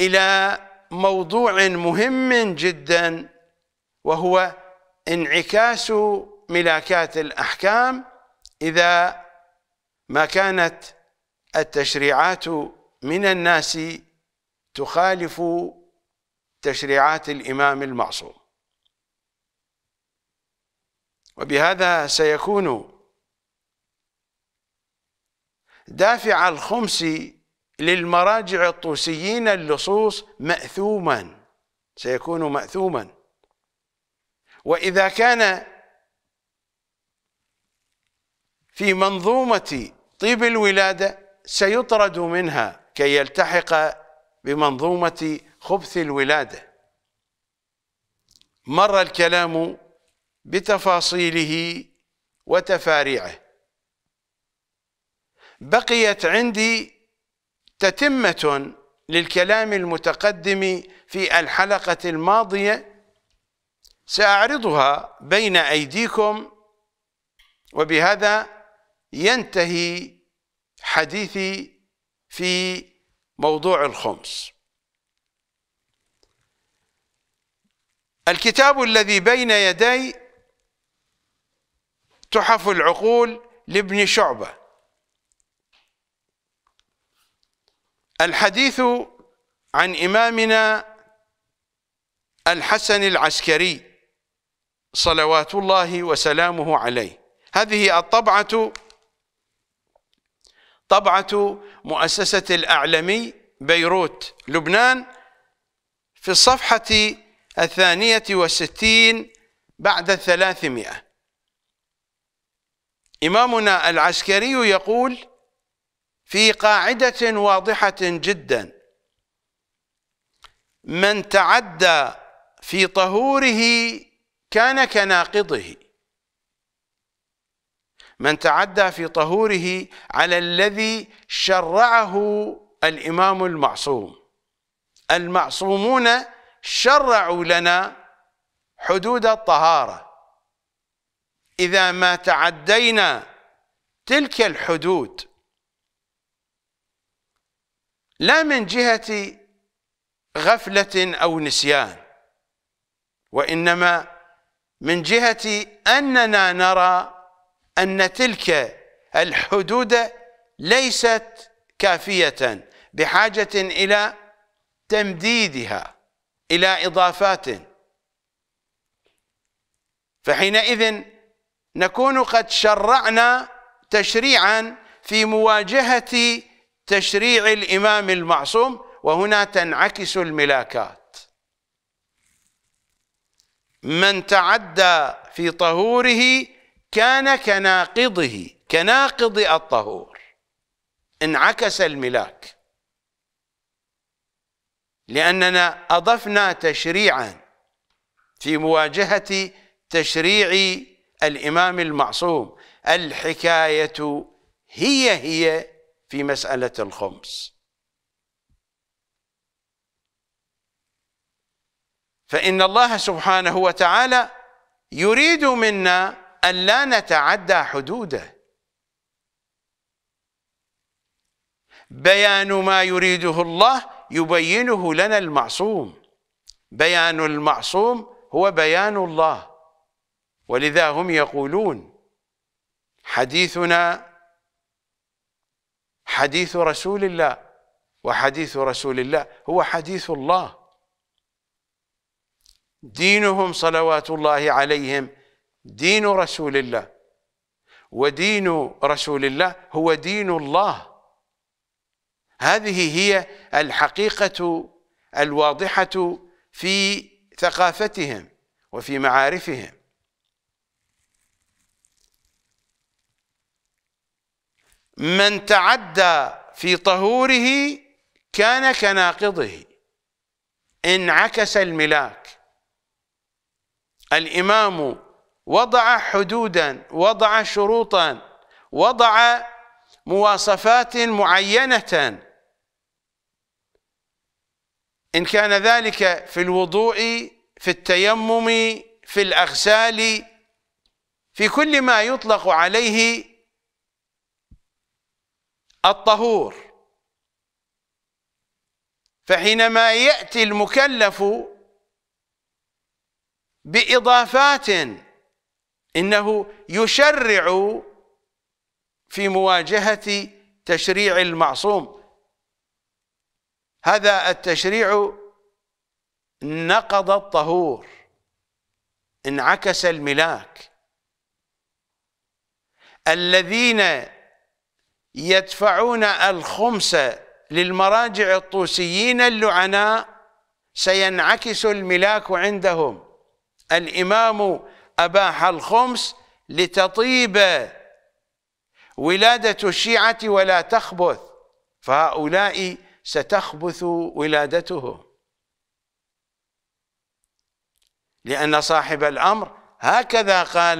إلى موضوع مهم جدا وهو انعكاس ملاكات الأحكام إذا ما كانت التشريعات من الناس تخالف تشريعات الإمام المعصوم وبهذا سيكون دافع الخمس للمراجع الطوسيين اللصوص مأثوما سيكون مأثوما وإذا كان في منظومة طيب الولادة سيطرد منها كي يلتحق بمنظومة خبث الولادة مر الكلام بتفاصيله وتفاريعه بقيت عندي تتمة للكلام المتقدم في الحلقة الماضية سأعرضها بين أيديكم وبهذا ينتهي حديثي في موضوع الخمس الكتاب الذي بين يدي تحف العقول لابن شعبه الحديث عن إمامنا الحسن العسكري صلوات الله وسلامه عليه هذه الطبعة طبعة مؤسسة الأعلمي بيروت لبنان في الصفحة الثانية والستين بعد الثلاثمائة إمامنا العسكري يقول في قاعدة واضحة جدا من تعدى في طهوره كان كناقضه من تعدى في طهوره على الذي شرعه الإمام المعصوم المعصومون شرعوا لنا حدود الطهارة إذا ما تعدينا تلك الحدود لا من جهة غفلة أو نسيان وإنما من جهة أننا نرى أن تلك الحدود ليست كافية بحاجة إلى تمديدها إلى إضافات فحينئذ نكون قد شرعنا تشريعا في مواجهة تشريع الإمام المعصوم وهنا تنعكس الملاكات من تعدى في طهوره كان كناقضه كناقض الطهور انعكس الملاك لأننا أضفنا تشريعا في مواجهة تشريع الإمام المعصوم الحكاية هي هي في مسألة الخمس فإن الله سبحانه وتعالى يريد منا أن لا نتعدى حدوده بيان ما يريده الله يبينه لنا المعصوم بيان المعصوم هو بيان الله ولذا هم يقولون حديثنا حديث رسول الله وحديث رسول الله هو حديث الله دينهم صلوات الله عليهم دين رسول الله ودين رسول الله هو دين الله هذه هي الحقيقة الواضحة في ثقافتهم وفي معارفهم من تعدى في طهوره كان كناقضه انعكس الملاك الإمام وضع حدودا وضع شروطا وضع مواصفات معينة إن كان ذلك في الوضوء في التيمم في الأغسال في كل ما يطلق عليه الطهور فحينما يأتي المكلف بإضافات إنه يشرع في مواجهة تشريع المعصوم هذا التشريع نقض الطهور انعكس الملاك الذين يدفعون الخمس للمراجع الطوسيين اللعناء سينعكس الملاك عندهم الإمام أباح الخمس لتطيب ولادة الشيعة ولا تخبث فهؤلاء ستخبث ولادتهم لأن صاحب الأمر هكذا قال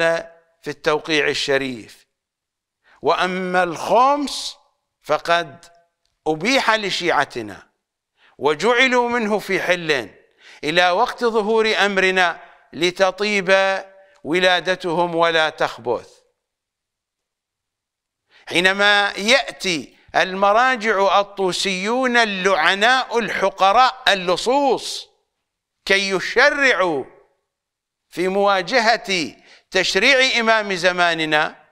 في التوقيع الشريف واما الخمس فقد ابيح لشيعتنا وجعلوا منه في حل الى وقت ظهور امرنا لتطيب ولادتهم ولا تخبث حينما ياتي المراجع الطوسيون اللعناء الحقراء اللصوص كي يشرعوا في مواجهه تشريع امام زماننا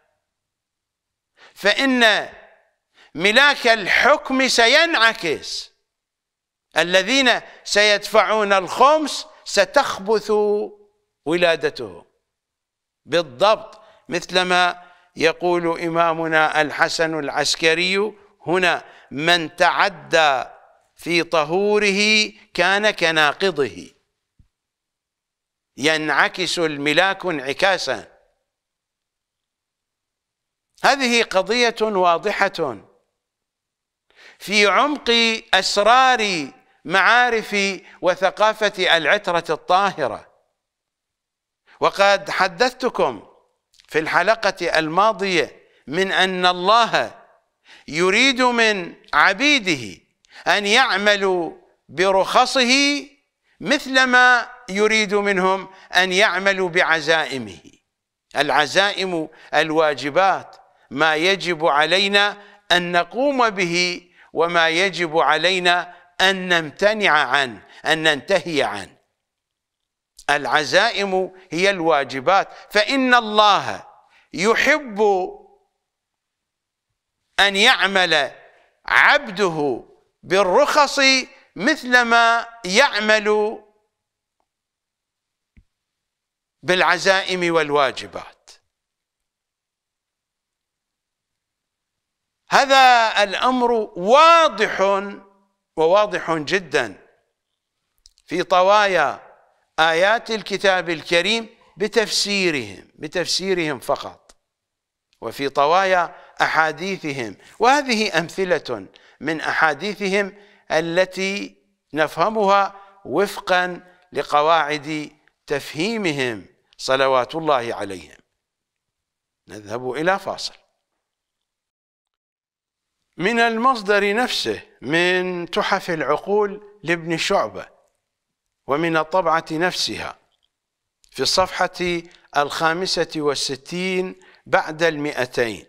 فإن ملاك الحكم سينعكس الذين سيدفعون الخمس ستخبث ولادتهم بالضبط مثلما يقول إمامنا الحسن العسكري هنا من تعدى في طهوره كان كناقضه ينعكس الملاك انعكاسا هذه قضية واضحة في عمق أسرار معارف وثقافة العترة الطاهرة وقد حدثتكم في الحلقة الماضية من أن الله يريد من عبيده أن يعملوا برخصه مثلما يريد منهم أن يعملوا بعزائمه العزائم الواجبات ما يجب علينا أن نقوم به وما يجب علينا أن نمتنع عنه أن ننتهي عنه العزائم هي الواجبات فإن الله يحب أن يعمل عبده بالرخص مثلما يعمل بالعزائم والواجبات هذا الأمر واضح وواضح جدا في طوايا آيات الكتاب الكريم بتفسيرهم بتفسيرهم فقط وفي طوايا أحاديثهم وهذه أمثلة من أحاديثهم التي نفهمها وفقا لقواعد تفهيمهم صلوات الله عليهم نذهب إلى فاصل من المصدر نفسه من تحف العقول لابن شعبة ومن الطبعة نفسها في الصفحة الخامسة والستين بعد المئتين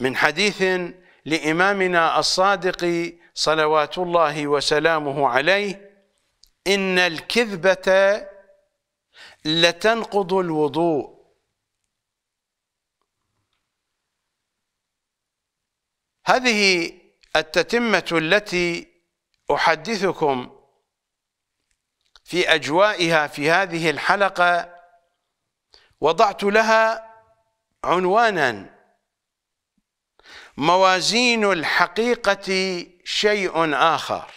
من حديث لإمامنا الصادق صلوات الله وسلامه عليه إن الكذبة لتنقض الوضوء هذه التتمة التي أحدثكم في أجوائها في هذه الحلقة وضعت لها عنوانا موازين الحقيقة شيء آخر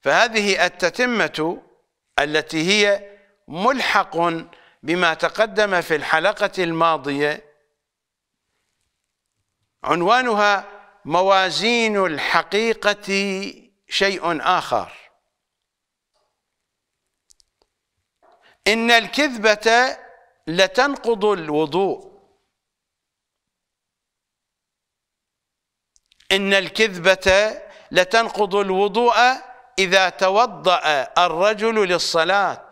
فهذه التتمة التي هي ملحق بما تقدم في الحلقة الماضية عنوانها موازين الحقيقة شيء آخر إن الكذبة لتنقض الوضوء إن الكذبة لتنقض الوضوء إذا توضأ الرجل للصلاة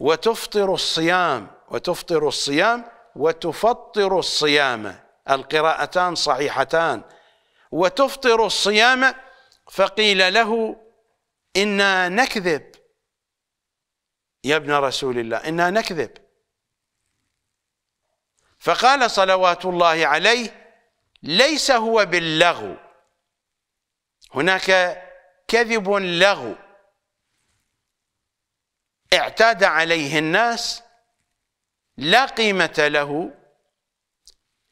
وتفطر الصيام وتفطر الصيام وتفطر الصيام القراءتان صحيحتان وتفطر الصيام فقيل له إنا نكذب يا ابن رسول الله إنا نكذب فقال صلوات الله عليه ليس هو باللغو هناك كذب لغو اعتاد عليه الناس لا قيمة له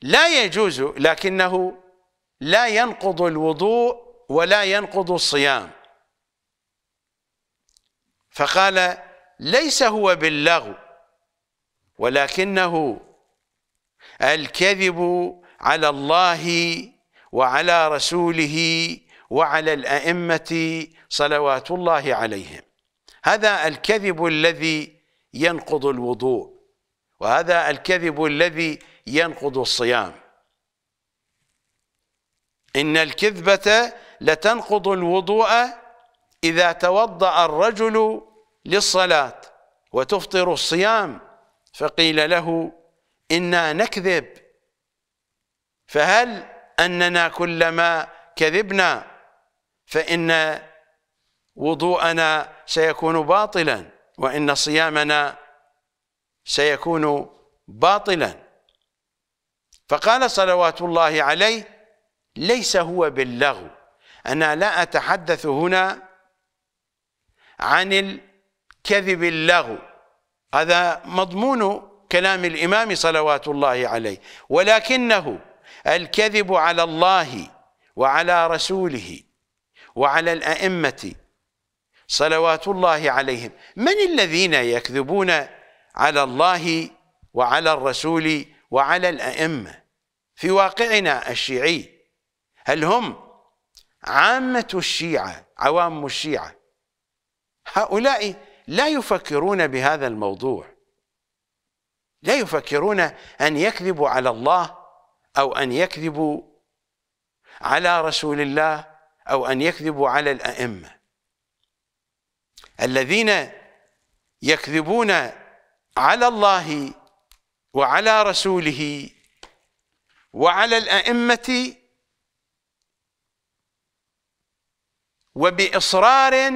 لا يجوز لكنه لا ينقض الوضوء ولا ينقض الصيام فقال ليس هو باللغو ولكنه الكذب على الله وعلى رسوله وعلى الأئمة صلوات الله عليهم هذا الكذب الذي ينقض الوضوء وهذا الكذب الذي ينقض الصيام إن الكذبة لتنقض الوضوء إذا توضأ الرجل للصلاة وتفطر الصيام فقيل له إنا نكذب فهل أننا كلما كذبنا فإن وضوءنا سيكون باطلا وإن صيامنا سيكون باطلا فقال صلوات الله عليه ليس هو باللغو أنا لا أتحدث هنا عن الكذب اللغو هذا مضمون كلام الإمام صلوات الله عليه ولكنه الكذب على الله وعلى رسوله وعلى الأئمة صلوات الله عليهم من الذين يكذبون على الله وعلى الرسول وعلى الأئمة في واقعنا الشيعي هل هم عامة الشيعة عوام الشيعة هؤلاء لا يفكرون بهذا الموضوع لا يفكرون أن يكذبوا على الله أو أن يكذبوا على رسول الله أو أن يكذبوا على الأئمة الذين يكذبون على الله وعلى رسوله وعلى الأئمة وبإصرار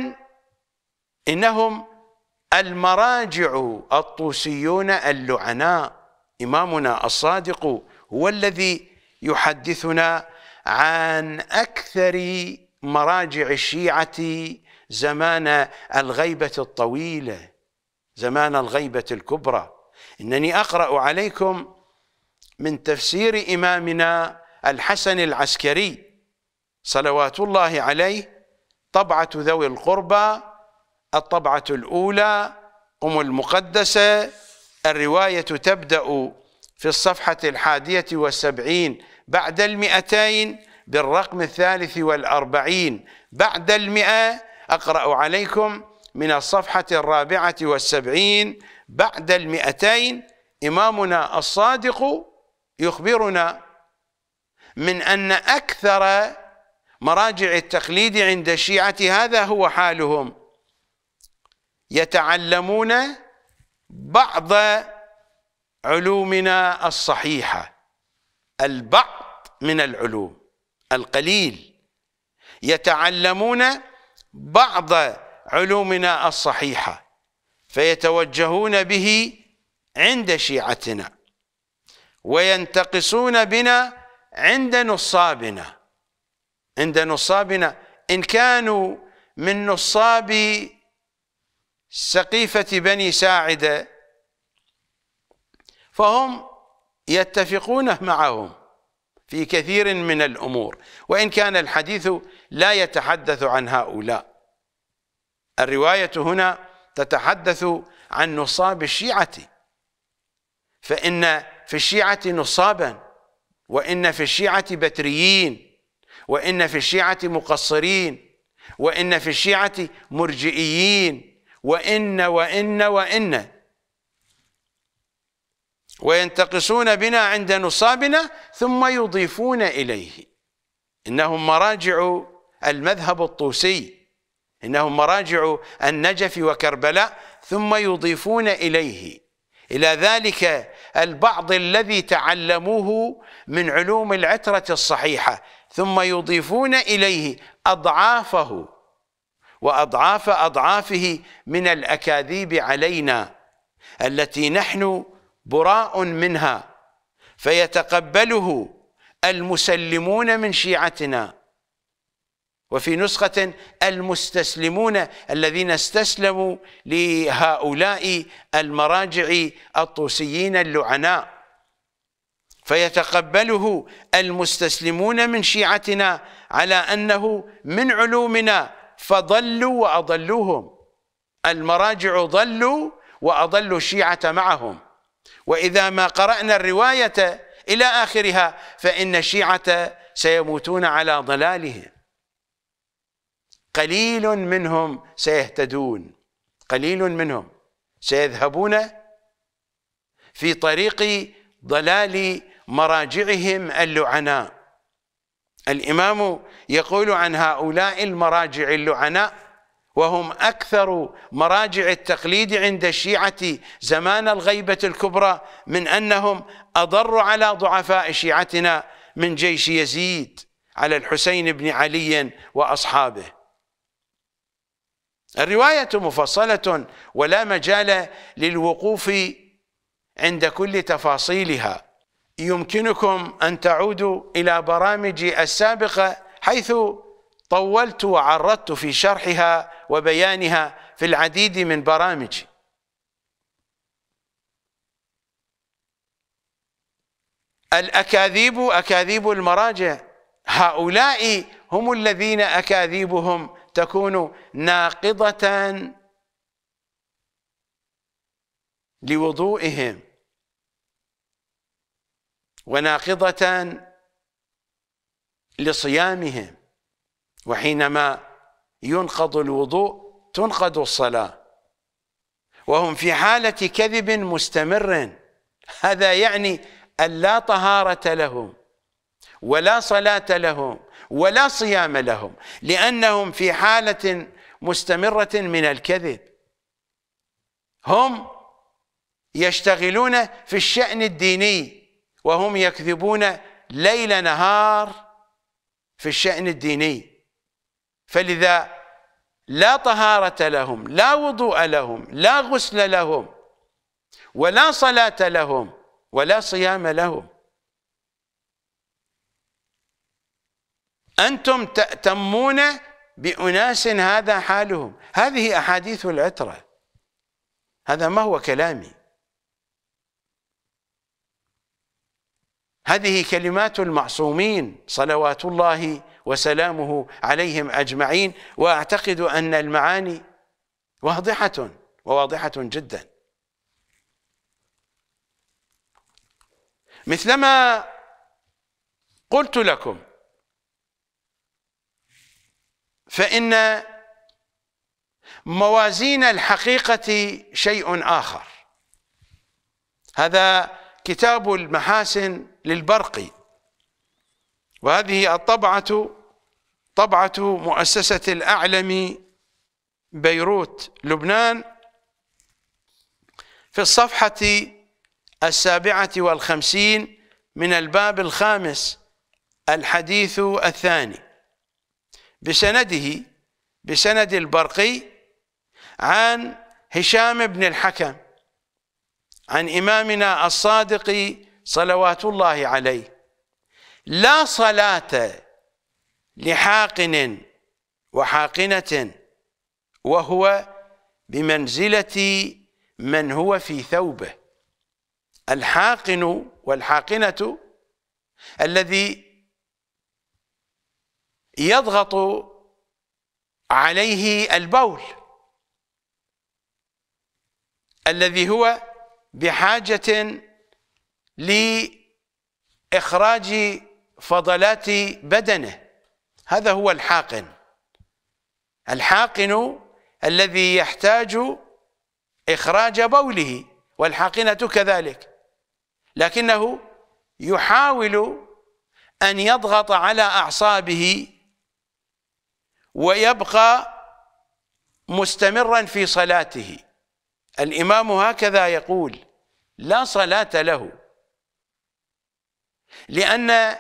إنهم المراجع الطوسيون اللعناء إمامنا الصادق هو الذي يحدثنا عن أكثر مراجع الشيعة زمان الغيبة الطويلة زمان الغيبة الكبرى إنني أقرأ عليكم من تفسير إمامنا الحسن العسكري صلوات الله عليه طبعة ذوي القربى الطبعة الأولى أم المقدسة الرواية تبدأ في الصفحة الحادية والسبعين بعد المئتين بالرقم الثالث والأربعين بعد المئة أقرأ عليكم من الصفحة الرابعة والسبعين بعد المئتين إمامنا الصادق يخبرنا من أن أكثر مراجع التقليد عند الشيعة هذا هو حالهم يتعلمون بعض علومنا الصحيحة البعض من العلوم القليل يتعلمون بعض علومنا الصحيحة فيتوجهون به عند شيعتنا وينتقصون بنا عند نصابنا عند نصابنا إن كانوا من نصاب سقيفة بني ساعدة فهم يتفقون معهم في كثير من الأمور وإن كان الحديث لا يتحدث عن هؤلاء الرواية هنا تتحدث عن نصاب الشيعة فإن في الشيعة نصابا وإن في الشيعة بتريين وإن في الشيعة مقصرين وإن في الشيعة مرجئيين وإن وإن وإن وينتقصون بنا عند نصابنا ثم يضيفون إليه إنهم مراجع المذهب الطوسي إنهم مراجع النجف وكربلاء ثم يضيفون إليه إلى ذلك البعض الذي تعلموه من علوم العترة الصحيحة ثم يضيفون إليه أضعافه وأضعاف أضعافه من الأكاذيب علينا التي نحن براء منها فيتقبله المسلمون من شيعتنا وفي نسخة المستسلمون الذين استسلموا لهؤلاء المراجع الطوسيين اللعناء فيتقبله المستسلمون من شيعتنا على أنه من علومنا فضلوا وأضلوهم المراجع ضلوا وأضلوا الشيعة معهم وإذا ما قرأنا الرواية إلى آخرها فإن الشيعة سيموتون على ضلالهم قليل منهم سيهتدون قليل منهم سيذهبون في طريق ضلال مراجعهم اللعناء الإمام يقول عن هؤلاء المراجع اللعناء وهم أكثر مراجع التقليد عند الشيعة زمان الغيبة الكبرى من أنهم أضر على ضعفاء شيعتنا من جيش يزيد على الحسين بن علي وأصحابه الرواية مفصلة ولا مجال للوقوف عند كل تفاصيلها يمكنكم أن تعودوا إلى برامجي السابقة حيث طولت وعرضت في شرحها وبيانها في العديد من برامجي الأكاذيب أكاذيب المراجع هؤلاء هم الذين أكاذيبهم تكون ناقضة لوضوئهم وناقضة لصيامهم وحينما ينقض الوضوء تنقض الصلاة وهم في حالة كذب مستمر هذا يعني أن لا طهارة لهم ولا صلاة لهم ولا صيام لهم لأنهم في حالة مستمرة من الكذب هم يشتغلون في الشأن الديني وهم يكذبون ليل نهار في الشأن الديني فلذا لا طهارة لهم لا وضوء لهم لا غسل لهم ولا صلاة لهم ولا صيام لهم أنتم تأتمون بأناس هذا حالهم هذه أحاديث العترة هذا ما هو كلامي هذه كلمات المعصومين صلوات الله وسلامه عليهم أجمعين وأعتقد أن المعاني واضحة وواضحة جدا مثلما قلت لكم فإن موازين الحقيقة شيء آخر هذا كتاب المحاسن للبرقي وهذه الطبعة طبعة مؤسسة الأعلم بيروت لبنان في الصفحة السابعة والخمسين من الباب الخامس الحديث الثاني بسنده بسند البرقي عن هشام بن الحكم عن إمامنا الصادق صلوات الله عليه لا صلاة لحاقن وحاقنة وهو بمنزلة من هو في ثوبه الحاقن والحاقنة الذي يضغط عليه البول الذي هو بحاجة لإخراج فضلات بدنه هذا هو الحاقن الحاقن الذي يحتاج إخراج بوله والحاقنة كذلك لكنه يحاول أن يضغط على أعصابه ويبقى مستمرا في صلاته الإمام هكذا يقول لا صلاة له لأن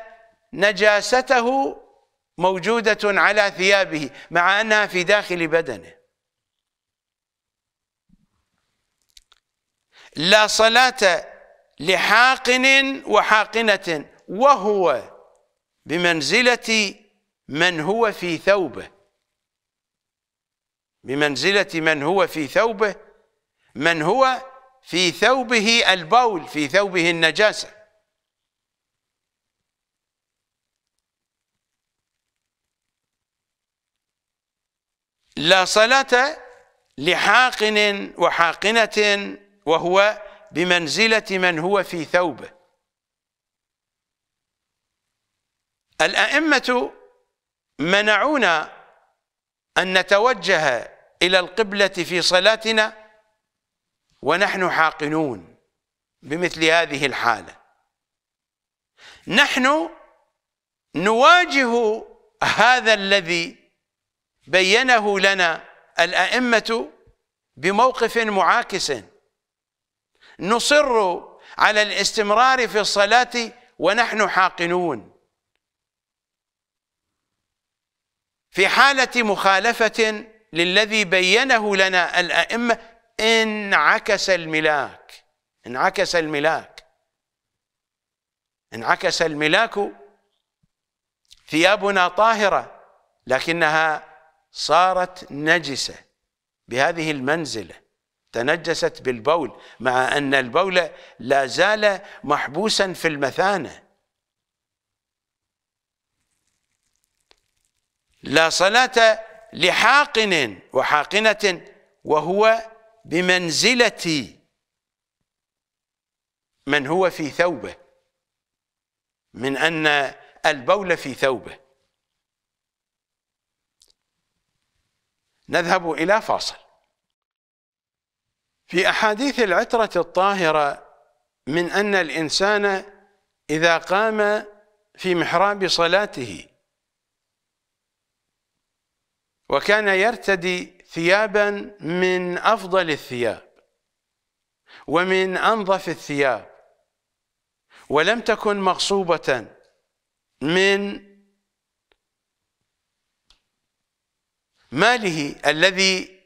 نجاسته موجودة على ثيابه مع أنها في داخل بدنه لا صلاة لحاقن وحاقنة وهو بمنزلة من هو في ثوبه بمنزلة من هو في ثوبه من هو في ثوبه البول في ثوبه النجاسة لا صلاة لحاقن وحاقنة وهو بمنزلة من هو في ثوبه الأئمة منعونا أن نتوجه إلى القبلة في صلاتنا ونحن حاقنون بمثل هذه الحالة نحن نواجه هذا الذي بينه لنا الأئمة بموقف معاكس نصر على الاستمرار في الصلاة ونحن حاقنون في حالة مخالفة للذي بينه لنا الأئمة انعكس الملاك انعكس الملاك انعكس الملاك ثيابنا طاهرة لكنها صارت نجسة بهذه المنزلة تنجست بالبول مع أن البول لا زال محبوسا في المثانة لا صلاة لحاقن وحاقنة وهو بمنزلة من هو في ثوبه من أن البول في ثوبه نذهب إلى فاصل في أحاديث العترة الطاهرة من أن الإنسان إذا قام في محراب صلاته وكان يرتدي ثيابا من أفضل الثياب ومن أنظف الثياب ولم تكن مغصوبة من ماله الذي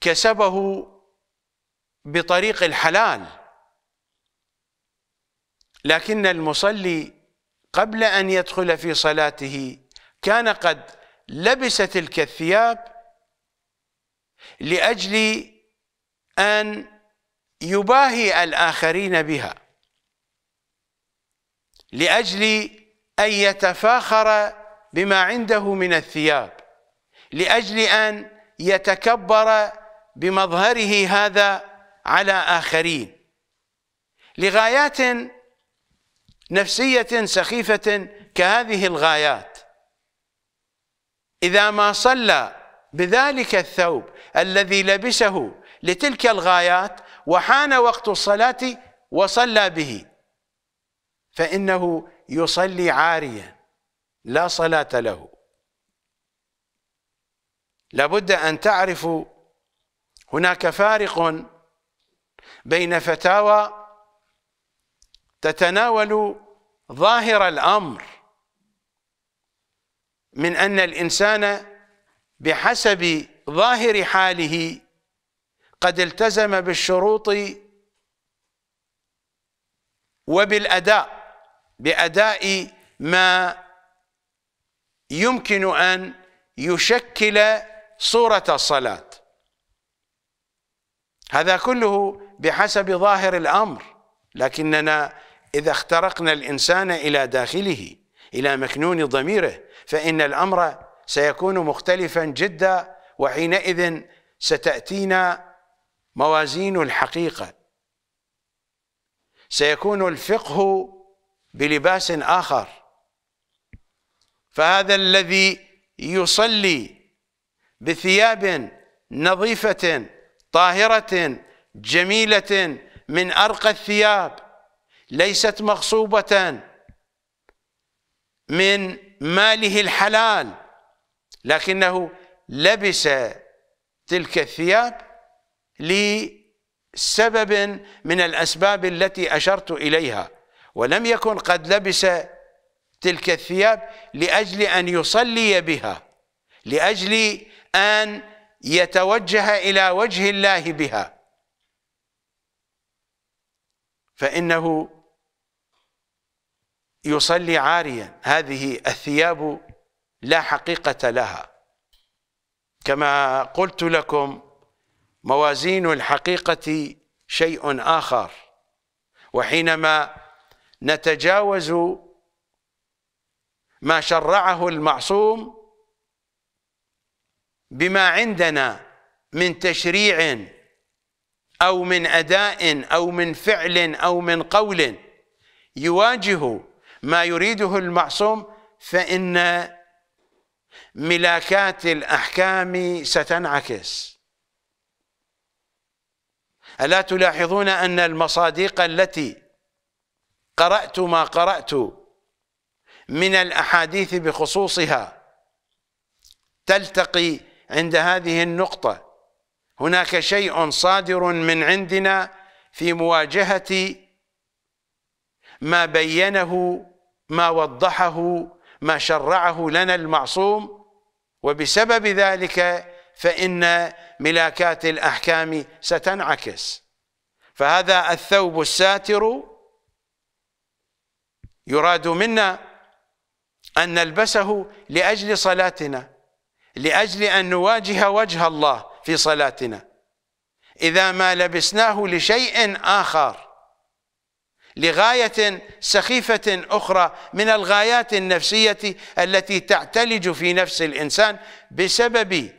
كسبه بطريق الحلال لكن المصلي قبل أن يدخل في صلاته كان قد لبس تلك الثياب لأجل أن يباهي الآخرين بها لأجل أن يتفاخر بما عنده من الثياب لأجل أن يتكبر بمظهره هذا على آخرين لغايات نفسية سخيفة كهذه الغايات إذا ما صلى بذلك الثوب الذي لبسه لتلك الغايات وحان وقت الصلاة وصلى به فإنه يصلي عاريا لا صلاة له لابد أن تعرفوا هناك فارق بين فتاوى تتناول ظاهر الأمر من أن الإنسان بحسب ظاهر حاله قد التزم بالشروط وبالأداء بأداء ما يمكن أن يشكل صورة الصلاة هذا كله بحسب ظاهر الأمر لكننا إذا اخترقنا الإنسان إلى داخله إلى مكنون ضميره فإن الأمر سيكون مختلفا جدا وحينئذ ستأتينا موازين الحقيقة سيكون الفقه بلباس آخر فهذا الذي يصلي بثياب نظيفة طاهرة جميلة من أرقى الثياب ليست مغصوبة من ماله الحلال لكنه لبس تلك الثياب لسبب من الأسباب التي أشرت إليها ولم يكن قد لبس تلك الثياب لأجل أن يصلي بها لأجل أن يتوجه إلى وجه الله بها فإنه يصلي عاريا هذه الثياب لا حقيقة لها كما قلت لكم موازين الحقيقة شيء آخر وحينما نتجاوز ما شرعه المعصوم بما عندنا من تشريع أو من أداء أو من فعل أو من قول يواجه ما يريده المعصوم فإن ملاكات الأحكام ستنعكس ألا تلاحظون أن المصادق التي قرأت ما قرأت من الأحاديث بخصوصها تلتقي عند هذه النقطة هناك شيء صادر من عندنا في مواجهة ما بينه ما وضحه ما شرعه لنا المعصوم وبسبب ذلك فإن ملاكات الأحكام ستنعكس فهذا الثوب الساتر يراد منا أن نلبسه لأجل صلاتنا لأجل أن نواجه وجه الله في صلاتنا إذا ما لبسناه لشيء آخر لغايه سخيفه اخرى من الغايات النفسيه التي تعتلج في نفس الانسان بسبب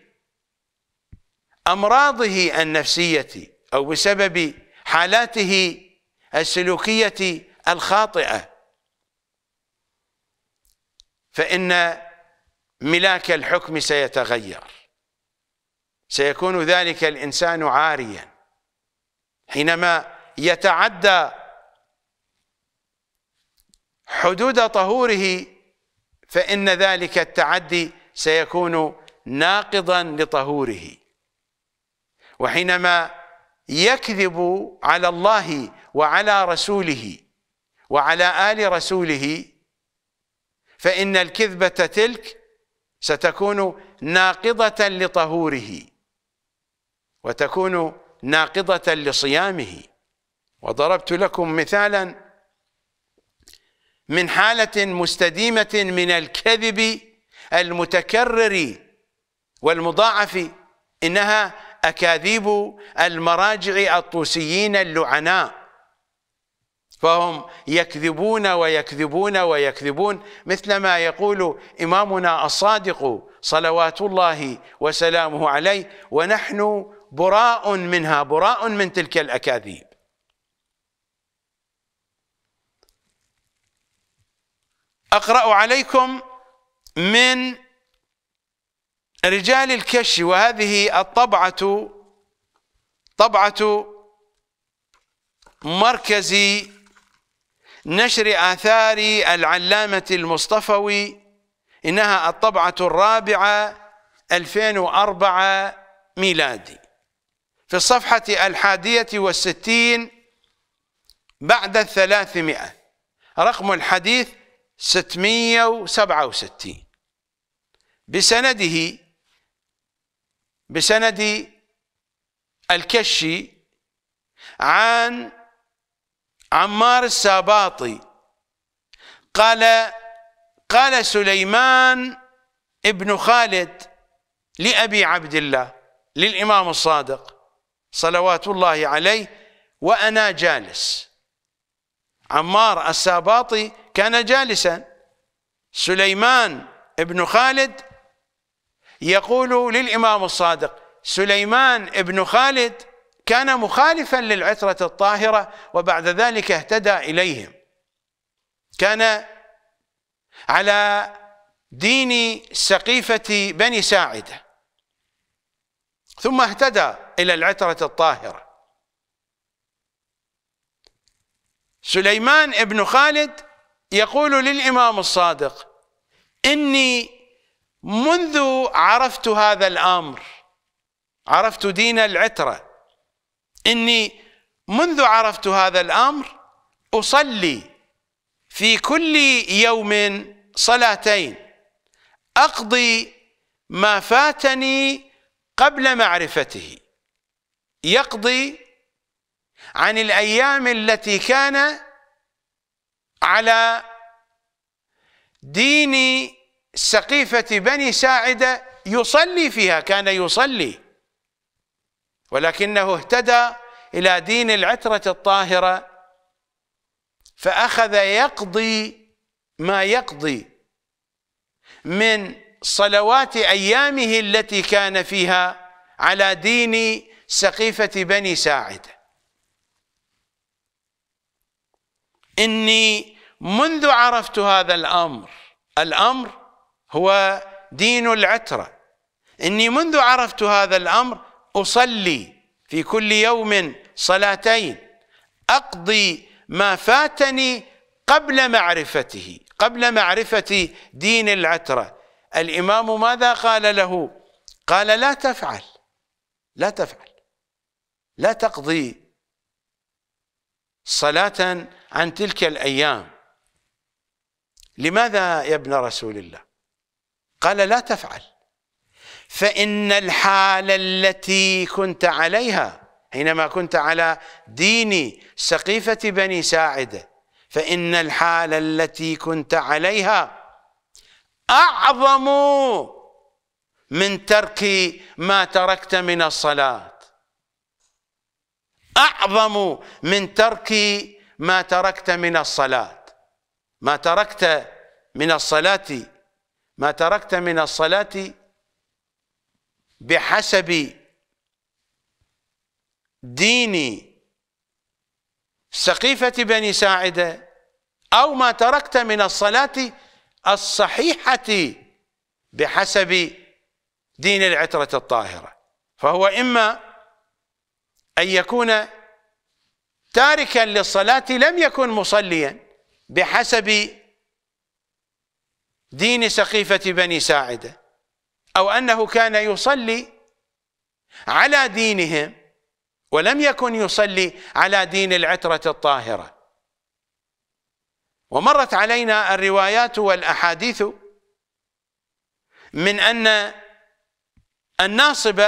امراضه النفسيه او بسبب حالاته السلوكيه الخاطئه فان ملاك الحكم سيتغير سيكون ذلك الانسان عاريا حينما يتعدى حدود طهوره فإن ذلك التعدي سيكون ناقضا لطهوره وحينما يكذب على الله وعلى رسوله وعلى آل رسوله فإن الكذبة تلك ستكون ناقضة لطهوره وتكون ناقضة لصيامه وضربت لكم مثالا من حالة مستديمة من الكذب المتكرر والمضاعف إنها أكاذيب المراجع الطوسيين اللعناء فهم يكذبون ويكذبون ويكذبون مثل ما يقول إمامنا الصادق صلوات الله وسلامه عليه ونحن براء منها براء من تلك الأكاذيب أقرأ عليكم من رجال الكشي وهذه الطبعة طبعة مركز نشر آثار العلامة المصطفوي إنها الطبعة الرابعة 2004 ميلادي في الصفحة الحادية والستين بعد الثلاثمائة رقم الحديث 667 بسنده بسند الكشي عن عمار الساباطي قال قال سليمان ابن خالد لأبي عبد الله للإمام الصادق صلوات الله عليه وأنا جالس عمار الساباطي كان جالسا سليمان ابن خالد يقول للإمام الصادق سليمان ابن خالد كان مخالفا للعترة الطاهرة وبعد ذلك اهتدى إليهم كان على دين سقيفة بني ساعدة ثم اهتدى إلى العترة الطاهرة سليمان ابن خالد يقول للإمام الصادق إني منذ عرفت هذا الأمر عرفت دين العترة إني منذ عرفت هذا الأمر أصلي في كل يوم صلاتين أقضي ما فاتني قبل معرفته يقضي عن الأيام التي كان على دين سقيفة بني ساعدة يصلي فيها كان يصلي ولكنه اهتدى إلى دين العترة الطاهرة فأخذ يقضي ما يقضي من صلوات أيامه التي كان فيها على دين سقيفة بني ساعدة إني منذ عرفت هذا الأمر الأمر هو دين العترة إني منذ عرفت هذا الأمر أصلي في كل يوم صلاتين أقضي ما فاتني قبل معرفته قبل معرفة دين العترة الإمام ماذا قال له قال لا تفعل لا تفعل لا تقضي صلاة عن تلك الأيام لماذا يا ابن رسول الله قال لا تفعل فإن الحالة التي كنت عليها حينما كنت على دين سقيفة بني ساعدة فإن الحالة التي كنت عليها أعظم من ترك ما تركت من الصلاة أعظم من ترك ما تركت من الصلاة ما تركت من الصلاة ما تركت من الصلاة بحسب دين سقيفة بني ساعدة أو ما تركت من الصلاة الصحيحة بحسب دين العترة الطاهرة فهو إما أن يكون تاركا للصلاة لم يكن مصليا بحسب دين سقيفة بني ساعدة أو أنه كان يصلي على دينهم ولم يكن يصلي على دين العترة الطاهرة ومرت علينا الروايات والأحاديث من أن الناصب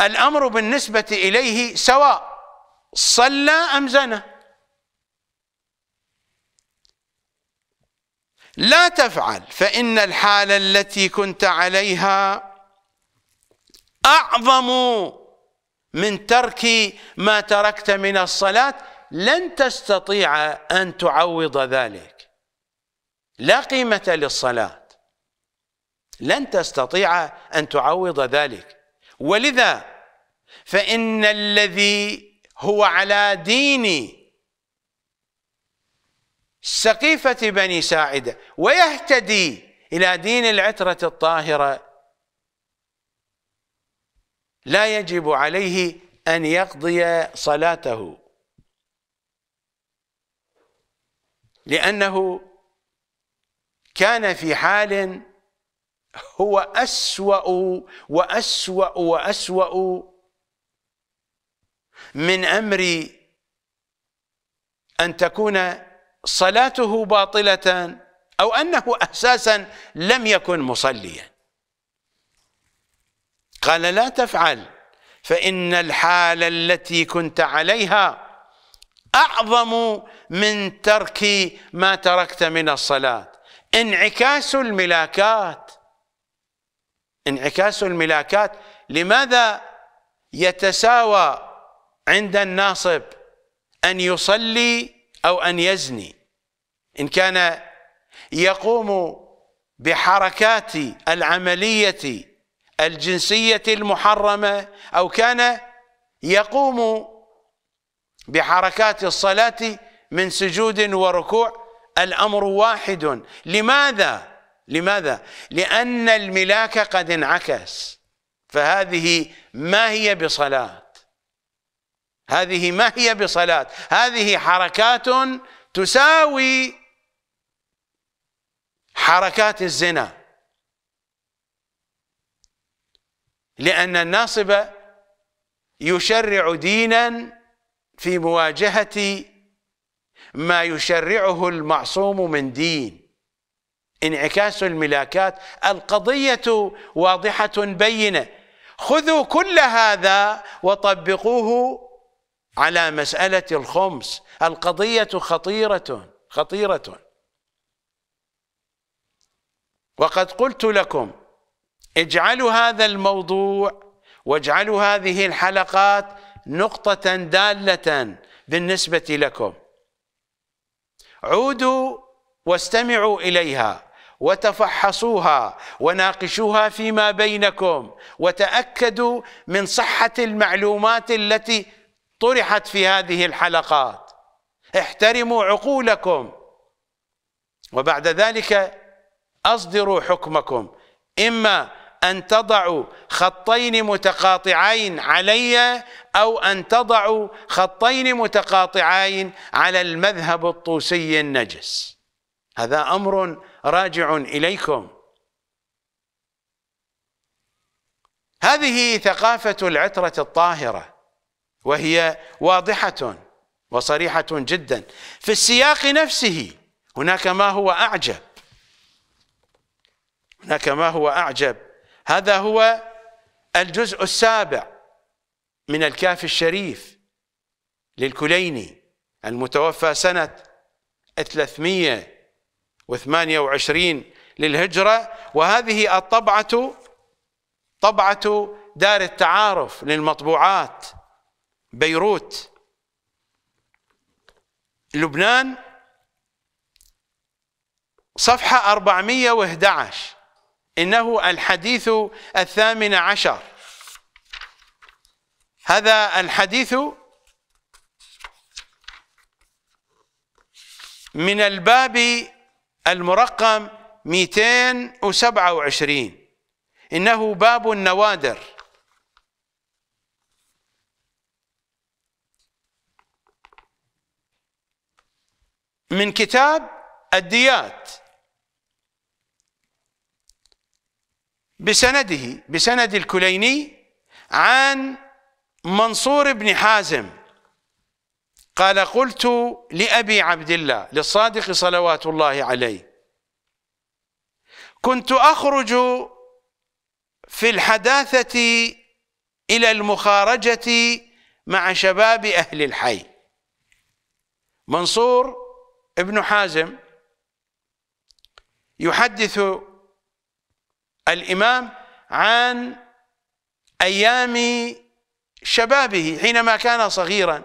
الأمر بالنسبة إليه سواء صلى أم زنى لا تفعل فإن الحالة التي كنت عليها أعظم من ترك ما تركت من الصلاة لن تستطيع أن تعوض ذلك لا قيمة للصلاة لن تستطيع أن تعوض ذلك ولذا فإن الذي هو على دين سقيفة بني ساعدة ويهتدي إلى دين العترة الطاهرة لا يجب عليه أن يقضي صلاته لأنه كان في حال هو أسوأ وأسوأ وأسوأ من امر ان تكون صلاته باطله او انه اساسا لم يكن مصليا قال لا تفعل فان الحال التي كنت عليها اعظم من ترك ما تركت من الصلاه انعكاس الملاكات انعكاس الملاكات لماذا يتساوى عند الناصب أن يصلي أو أن يزني إن كان يقوم بحركات العملية الجنسية المحرمة أو كان يقوم بحركات الصلاة من سجود وركوع الأمر واحد لماذا؟ لماذا؟ لأن الملاك قد انعكس فهذه ما هي بصلاة هذه ما هي بصلاة هذه حركات تساوي حركات الزنا لأن الناصب يشرع دينا في مواجهة ما يشرعه المعصوم من دين انعكاس الملاكات القضية واضحة بينة خذوا كل هذا وطبقوه على مسألة الخمس القضية خطيرة خطيرة وقد قلت لكم اجعلوا هذا الموضوع واجعلوا هذه الحلقات نقطة دالة بالنسبة لكم عودوا واستمعوا إليها وتفحصوها وناقشوها فيما بينكم وتأكدوا من صحة المعلومات التي طرحت في هذه الحلقات احترموا عقولكم وبعد ذلك أصدروا حكمكم إما أن تضعوا خطين متقاطعين علي أو أن تضعوا خطين متقاطعين على المذهب الطوسي النجس هذا أمر راجع إليكم هذه ثقافة العترة الطاهرة وهي واضحة وصريحة جدا في السياق نفسه هناك ما هو أعجب هناك ما هو أعجب هذا هو الجزء السابع من الكاف الشريف للكليني المتوفى سنة 328 للهجرة وهذه الطبعة طبعة دار التعارف للمطبوعات بيروت لبنان صفحة 411 إنه الحديث الثامن عشر هذا الحديث من الباب المرقم 227 إنه باب النوادر من كتاب الديات بسنده بسند الكليني عن منصور بن حازم قال قلت لأبي عبد الله للصادق صلوات الله عليه كنت أخرج في الحداثة إلى المخارجة مع شباب أهل الحي منصور ابن حازم يحدث الإمام عن أيام شبابه حينما كان صغيرا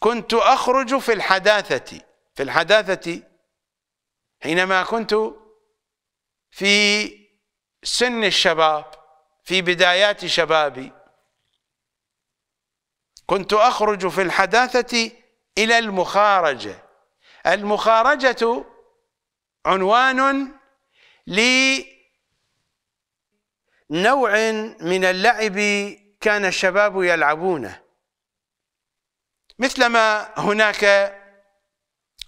كنت أخرج في الحداثة في الحداثة حينما كنت في سن الشباب في بدايات شبابي كنت أخرج في الحداثة إلى المخارجة المخارجة عنوان لنوع من اللعب كان الشباب يلعبونه مثلما هناك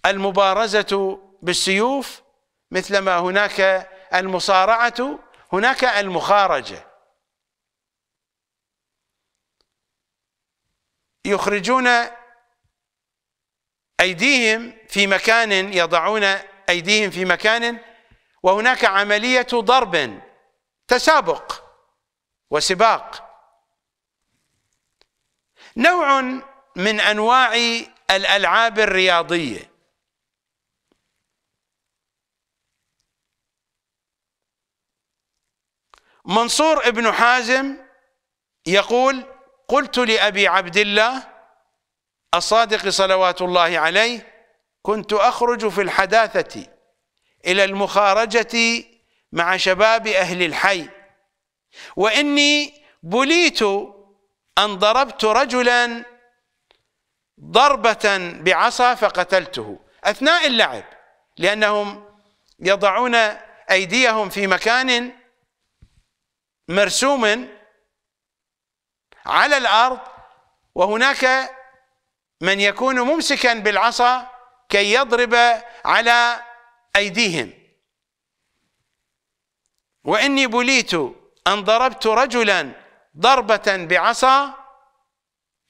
المبارزة بالسيوف مثلما هناك المصارعة هناك المخارجة يخرجون أيديهم في مكان يضعون أيديهم في مكان وهناك عملية ضرب تسابق وسباق نوع من أنواع الألعاب الرياضية منصور ابن حازم يقول قلت لأبي عبد الله الصادق صلوات الله عليه كنت أخرج في الحداثة إلى المخارجة مع شباب أهل الحي وإني بليت أن ضربت رجلا ضربة بعصا فقتلته أثناء اللعب لأنهم يضعون أيديهم في مكان مرسوم على الأرض وهناك من يكون ممسكا بالعصا كي يضرب على أيديهم وإني بليت أن ضربت رجلا ضربة بعصا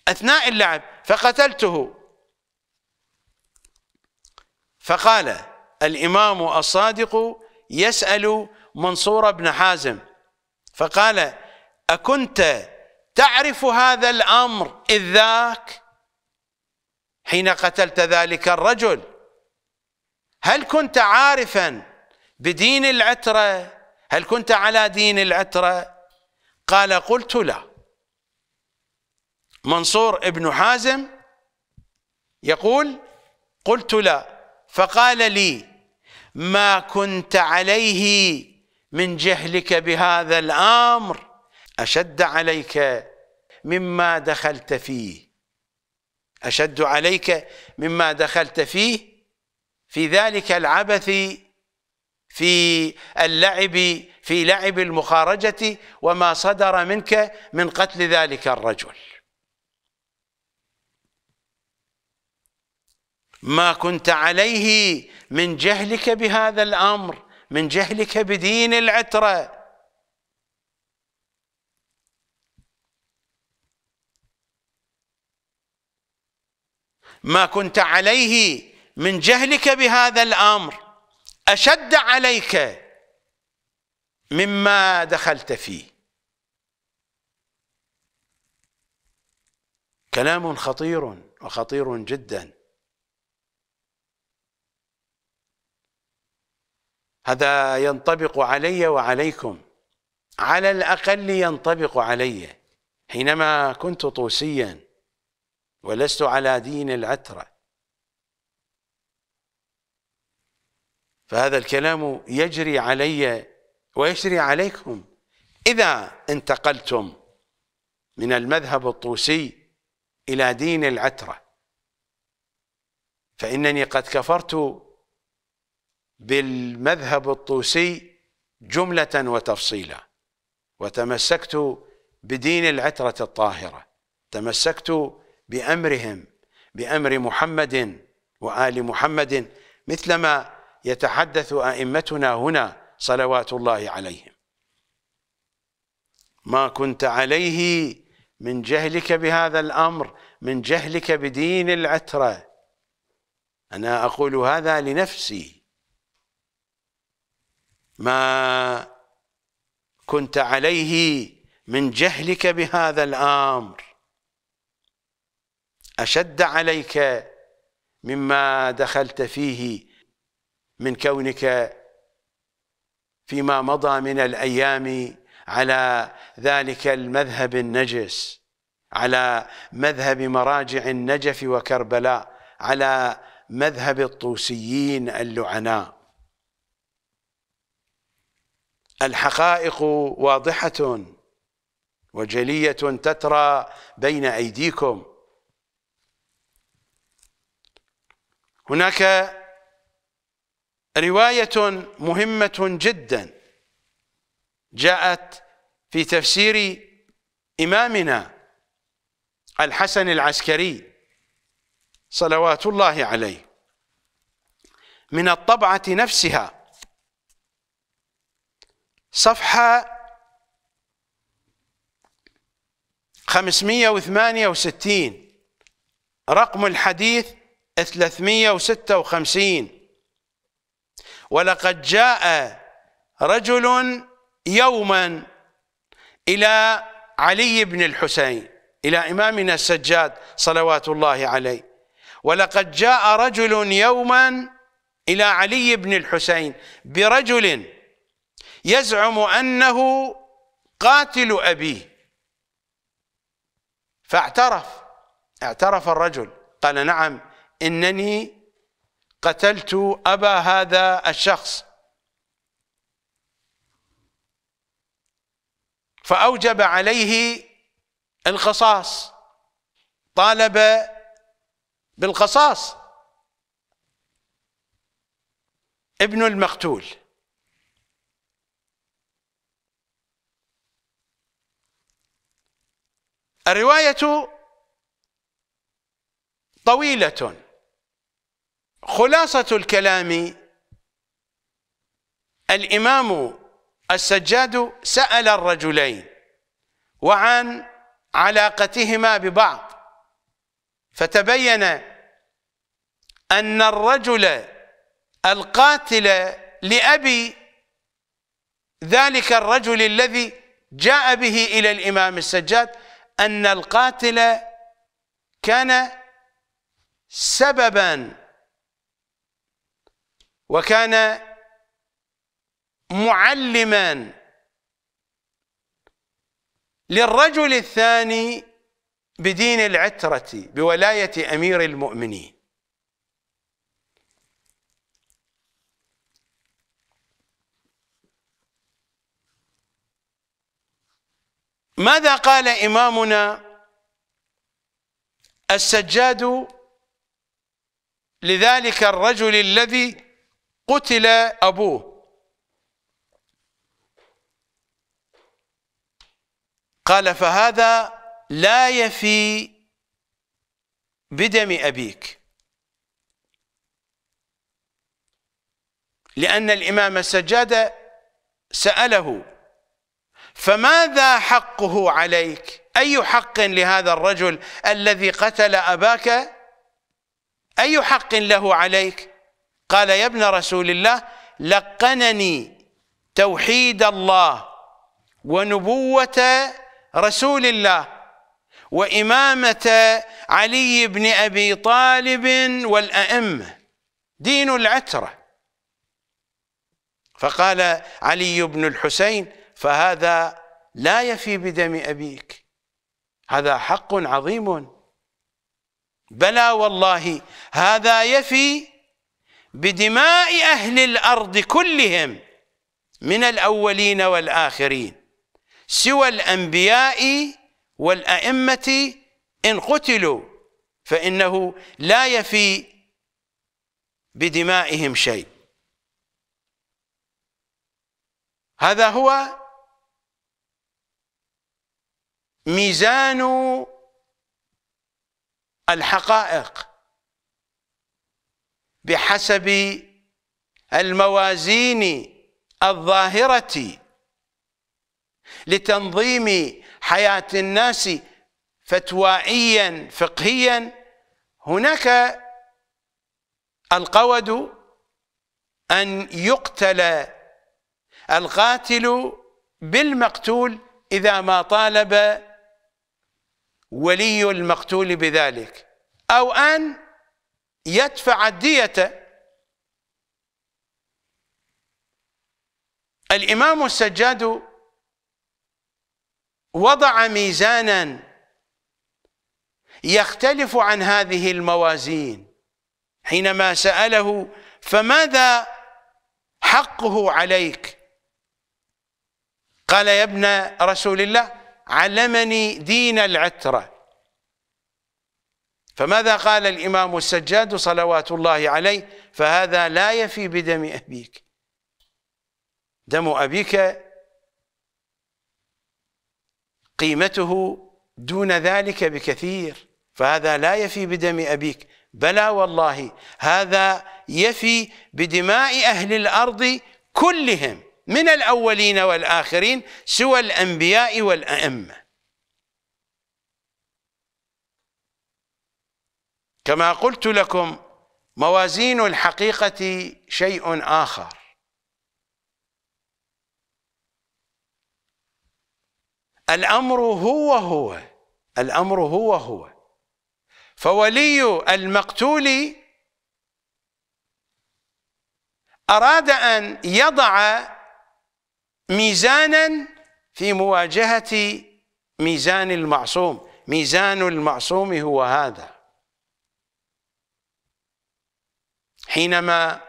أثناء اللعب فقتلته فقال الإمام الصادق يسأل منصور بن حازم فقال أكنت تعرف هذا الأمر إذ ذاك حين قتلت ذلك الرجل هل كنت عارفا بدين العترة هل كنت على دين العترة قال قلت لا منصور ابن حازم يقول قلت لا فقال لي ما كنت عليه من جهلك بهذا الامر اشد عليك مما دخلت فيه أشد عليك مما دخلت فيه في ذلك العبث في اللعب في لعب المخارجة وما صدر منك من قتل ذلك الرجل ما كنت عليه من جهلك بهذا الأمر من جهلك بدين العترة ما كنت عليه من جهلك بهذا الامر اشد عليك مما دخلت فيه كلام خطير وخطير جدا هذا ينطبق علي وعليكم على الاقل ينطبق علي حينما كنت طوسيا ولست على دين العترة فهذا الكلام يجري علي ويجري عليكم إذا انتقلتم من المذهب الطوسي إلى دين العترة فإنني قد كفرت بالمذهب الطوسي جملة وتفصيلا وتمسكت بدين العترة الطاهرة تمسكت بأمرهم بأمر محمد وآل محمد مثلما يتحدث أئمتنا هنا صلوات الله عليهم ما كنت عليه من جهلك بهذا الأمر من جهلك بدين العترة أنا أقول هذا لنفسي ما كنت عليه من جهلك بهذا الأمر أشد عليك مما دخلت فيه من كونك فيما مضى من الأيام على ذلك المذهب النجس على مذهب مراجع النجف وكربلاء على مذهب الطوسيين اللعناء الحقائق واضحة وجلية تترى بين أيديكم هناك رواية مهمة جدا جاءت في تفسير إمامنا الحسن العسكري صلوات الله عليه من الطبعة نفسها صفحة 568 رقم الحديث 356 ولقد جاء رجل يوما إلى علي بن الحسين إلى إمامنا السجاد صلوات الله عليه ولقد جاء رجل يوما إلى علي بن الحسين برجل يزعم أنه قاتل أبيه فاعترف اعترف الرجل قال نعم انني قتلت ابا هذا الشخص فاوجب عليه القصاص طالب بالقصاص ابن المقتول الروايه طويله خلاصة الكلام الإمام السجاد سأل الرجلين وعن علاقتهما ببعض فتبين أن الرجل القاتل لأبي ذلك الرجل الذي جاء به إلى الإمام السجاد أن القاتل كان سبباً وكان معلما للرجل الثاني بدين العترة بولاية أمير المؤمنين ماذا قال إمامنا السجاد لذلك الرجل الذي قتل أبوه قال فهذا لا يفي بدم أبيك لأن الإمام السجاد سأله فماذا حقه عليك أي حق لهذا الرجل الذي قتل أباك أي حق له عليك قال يا ابن رسول الله لقنني توحيد الله ونبوة رسول الله وإمامة علي بن أبي طالب والأئمة دين العترة فقال علي بن الحسين فهذا لا يفي بدم أبيك هذا حق عظيم بلى والله هذا يفي بدماء أهل الأرض كلهم من الأولين والآخرين سوى الأنبياء والأئمة إن قتلوا فإنه لا يفي بدمائهم شيء هذا هو ميزان الحقائق بحسب الموازين الظاهرة لتنظيم حياة الناس فتوائيا فقهيا هناك القود أن يقتل القاتل بالمقتول إذا ما طالب ولي المقتول بذلك أو أن يدفع الدية الإمام السجاد وضع ميزانا يختلف عن هذه الموازين حينما سأله فماذا حقه عليك قال يا ابن رسول الله علمني دين العتره فماذا قال الإمام السجاد صلوات الله عليه فهذا لا يفي بدم أبيك دم أبيك قيمته دون ذلك بكثير فهذا لا يفي بدم أبيك بلى والله هذا يفي بدماء أهل الأرض كلهم من الأولين والآخرين سوى الأنبياء والأئمة كما قلت لكم موازين الحقيقة شيء آخر الأمر هو هو الأمر هو هو فولي المقتول أراد أن يضع ميزانا في مواجهة ميزان المعصوم ميزان المعصوم هو هذا حينما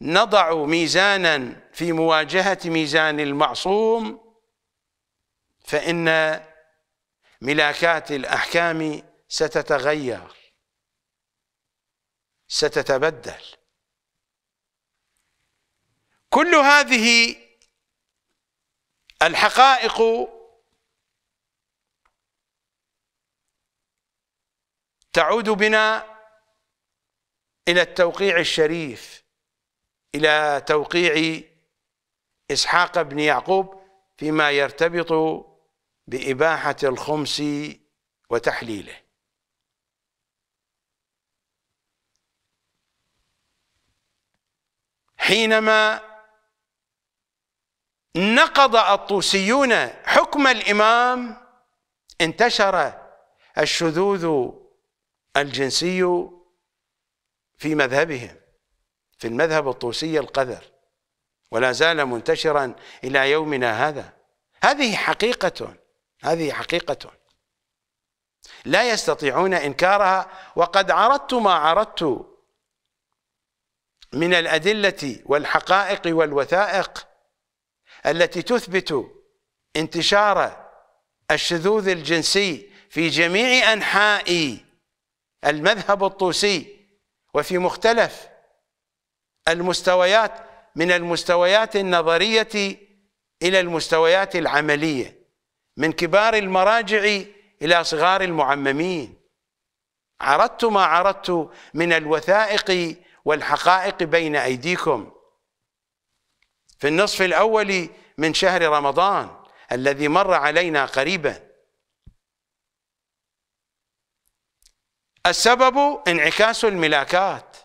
نضع ميزانا في مواجهة ميزان المعصوم فإن ملاكات الأحكام ستتغير ستتبدل كل هذه الحقائق تعود بنا إلى التوقيع الشريف إلى توقيع إسحاق بن يعقوب فيما يرتبط بإباحة الخمس وتحليله حينما نقض الطوسيون حكم الإمام انتشر الشذوذ الجنسي في مذهبهم في المذهب الطوسي القذر ولا زال منتشرا إلى يومنا هذا هذه حقيقة هذه حقيقة لا يستطيعون إنكارها وقد عرضت ما عرضت من الأدلة والحقائق والوثائق التي تثبت انتشار الشذوذ الجنسي في جميع أنحاء المذهب الطوسي وفي مختلف المستويات من المستويات النظرية إلى المستويات العملية من كبار المراجع إلى صغار المعممين عرضت ما عرضت من الوثائق والحقائق بين أيديكم في النصف الأول من شهر رمضان الذي مر علينا قريبا السبب انعكاس الملاكات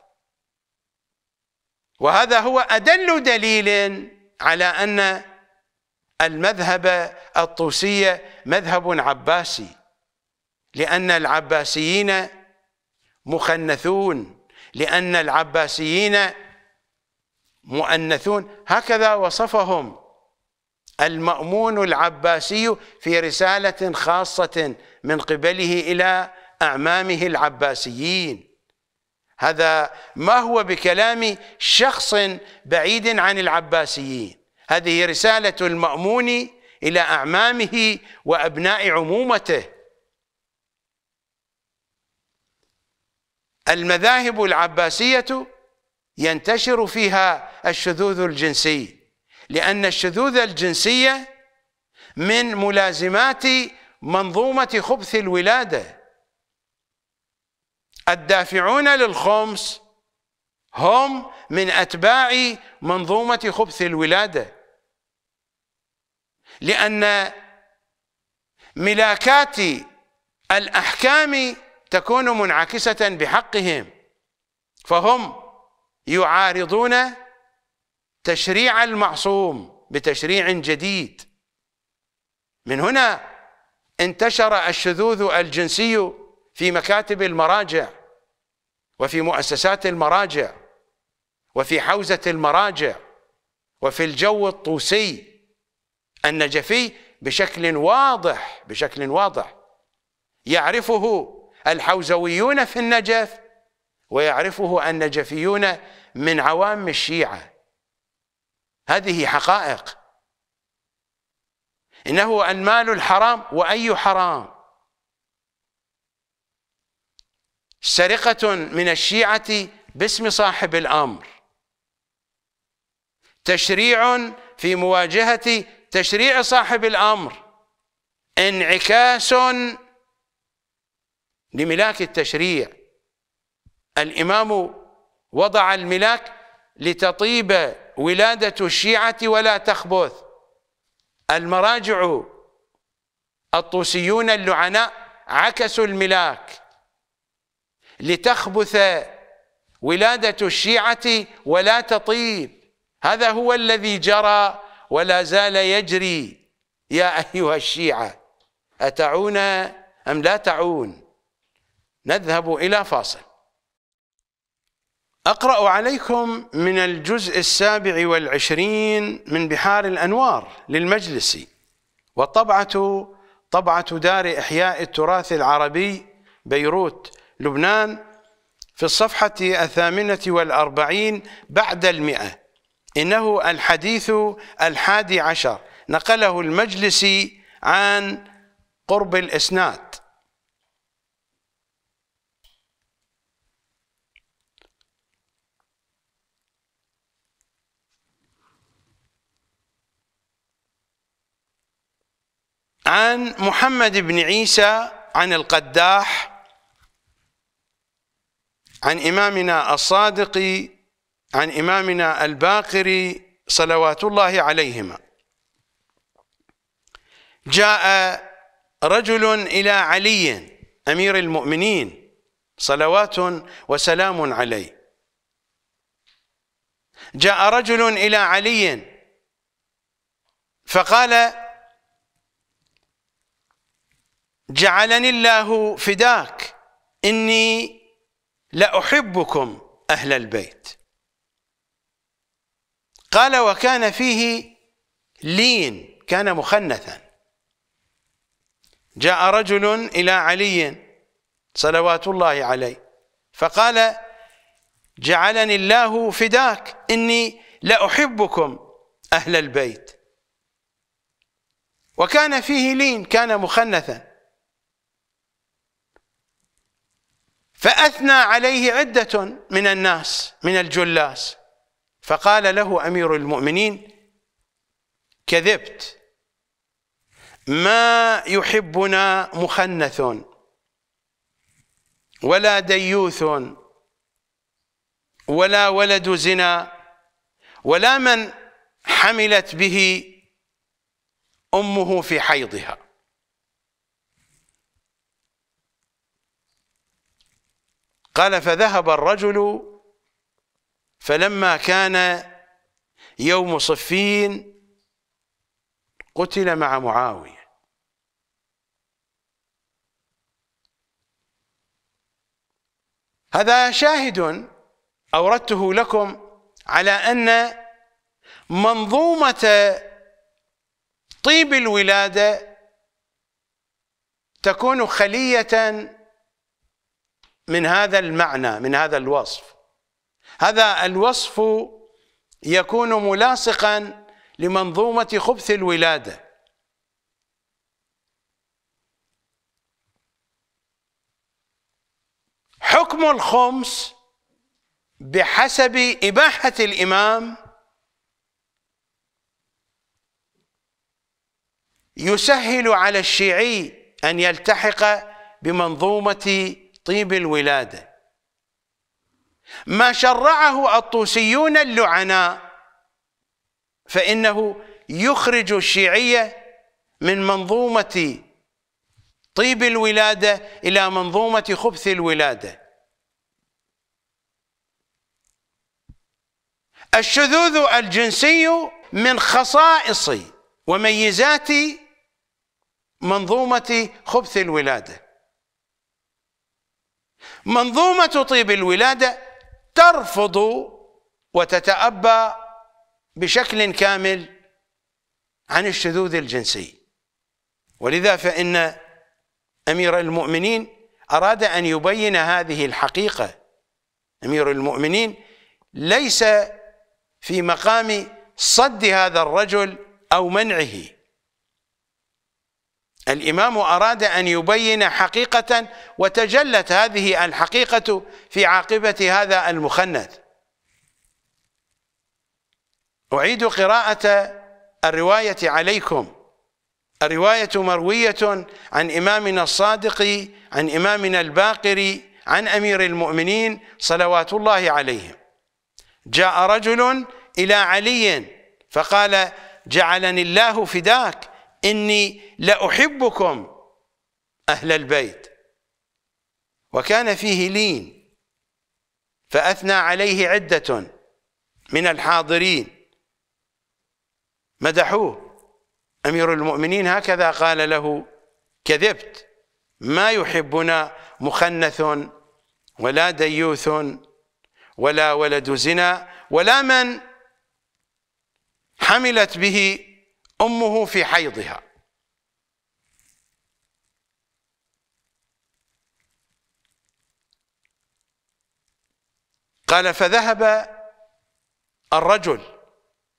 وهذا هو أدل دليل على أن المذهب الطوسية مذهب عباسي لأن العباسيين مخنثون لأن العباسيين مؤنثون هكذا وصفهم المأمون العباسي في رسالة خاصة من قبله إلى أعمامه العباسيين هذا ما هو بكلام شخص بعيد عن العباسيين هذه رسالة المأمون إلى أعمامه وأبناء عمومته المذاهب العباسية ينتشر فيها الشذوذ الجنسي لأن الشذوذ الجنسية من ملازمات منظومة خبث الولاده الدافعون للخمس هم من أتباع منظومة خبث الولادة لأن ملاكات الأحكام تكون منعكسة بحقهم فهم يعارضون تشريع المعصوم بتشريع جديد من هنا انتشر الشذوذ الجنسي في مكاتب المراجع وفي مؤسسات المراجع وفي حوزة المراجع وفي الجو الطوسي النجفي بشكل واضح بشكل واضح يعرفه الحوزويون في النجف ويعرفه النجفيون من عوام الشيعة هذه حقائق إنه المال الحرام وأي حرام سرقة من الشيعة باسم صاحب الأمر تشريع في مواجهة تشريع صاحب الأمر انعكاس لملاك التشريع الإمام وضع الملاك لتطيب ولادة الشيعة ولا تخبث المراجع الطوسيون اللعناء عكسوا الملاك لتخبث ولادة الشيعة ولا تطيب هذا هو الذي جرى ولا زال يجري يا أيها الشيعة أتعون أم لا تعون نذهب إلى فاصل أقرأ عليكم من الجزء السابع والعشرين من بحار الأنوار للمجلس والطبعة طبعة دار إحياء التراث العربي بيروت لبنان في الصفحة الثامنة والأربعين بعد المئة إنه الحديث الحادي عشر نقله المجلس عن قرب الإسناد عن محمد بن عيسى عن القداح عن إمامنا الصادق عن إمامنا الباقر صلوات الله عليهما جاء رجل إلى علي أمير المؤمنين صلوات وسلام عليه جاء رجل إلى علي فقال جعلني الله فداك إني لأحبكم أهل البيت قال وكان فيه لين كان مخنثا جاء رجل إلى علي صلوات الله عليه فقال جعلني الله فداك إني لأحبكم أهل البيت وكان فيه لين كان مخنثا فأثنى عليه عدة من الناس من الجلاس فقال له أمير المؤمنين كذبت ما يحبنا مخنث ولا ديوث ولا ولد زنا ولا من حملت به امه في حيضها قال فذهب الرجل فلما كان يوم صفين قتل مع معاوية هذا شاهد أوردته لكم على أن منظومة طيب الولادة تكون خلية من هذا المعنى من هذا الوصف هذا الوصف يكون ملاصقا لمنظومة خبث الولادة حكم الخمس بحسب إباحة الإمام يسهل على الشيعي أن يلتحق بمنظومة طيب الولاده ما شرعه الطوسيون اللعناء فانه يخرج الشيعيه من منظومه طيب الولاده الى منظومه خبث الولاده الشذوذ الجنسي من خصائص وميزات منظومه خبث الولاده منظومة طيب الولادة ترفض وتتأبى بشكل كامل عن الشذوذ الجنسي ولذا فإن أمير المؤمنين أراد أن يبين هذه الحقيقة أمير المؤمنين ليس في مقام صد هذا الرجل أو منعه الإمام أراد أن يبين حقيقة وتجلت هذه الحقيقة في عاقبة هذا المخنث أعيد قراءة الرواية عليكم الرواية مروية عن إمامنا الصادق عن إمامنا الباقر عن أمير المؤمنين صلوات الله عليهم جاء رجل إلى علي فقال جعلني الله فداك إني لأحبكم أهل البيت وكان فيه لين فأثنى عليه عدة من الحاضرين مدحوه أمير المؤمنين هكذا قال له كذبت ما يحبنا مخنث ولا ديوث ولا ولد زنا ولا من حملت به امه في حيضها قال فذهب الرجل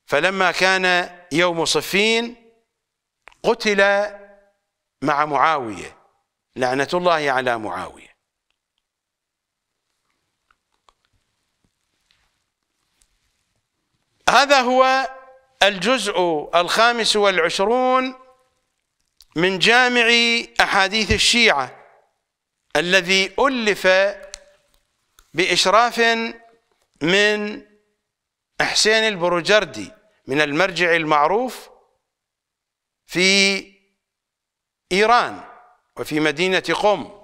فلما كان يوم صفين قتل مع معاويه لعنه الله على معاويه هذا هو الجزء الخامس والعشرون من جامع أحاديث الشيعة الذي ألف بإشراف من حسين البروجردي من المرجع المعروف في إيران وفي مدينة قم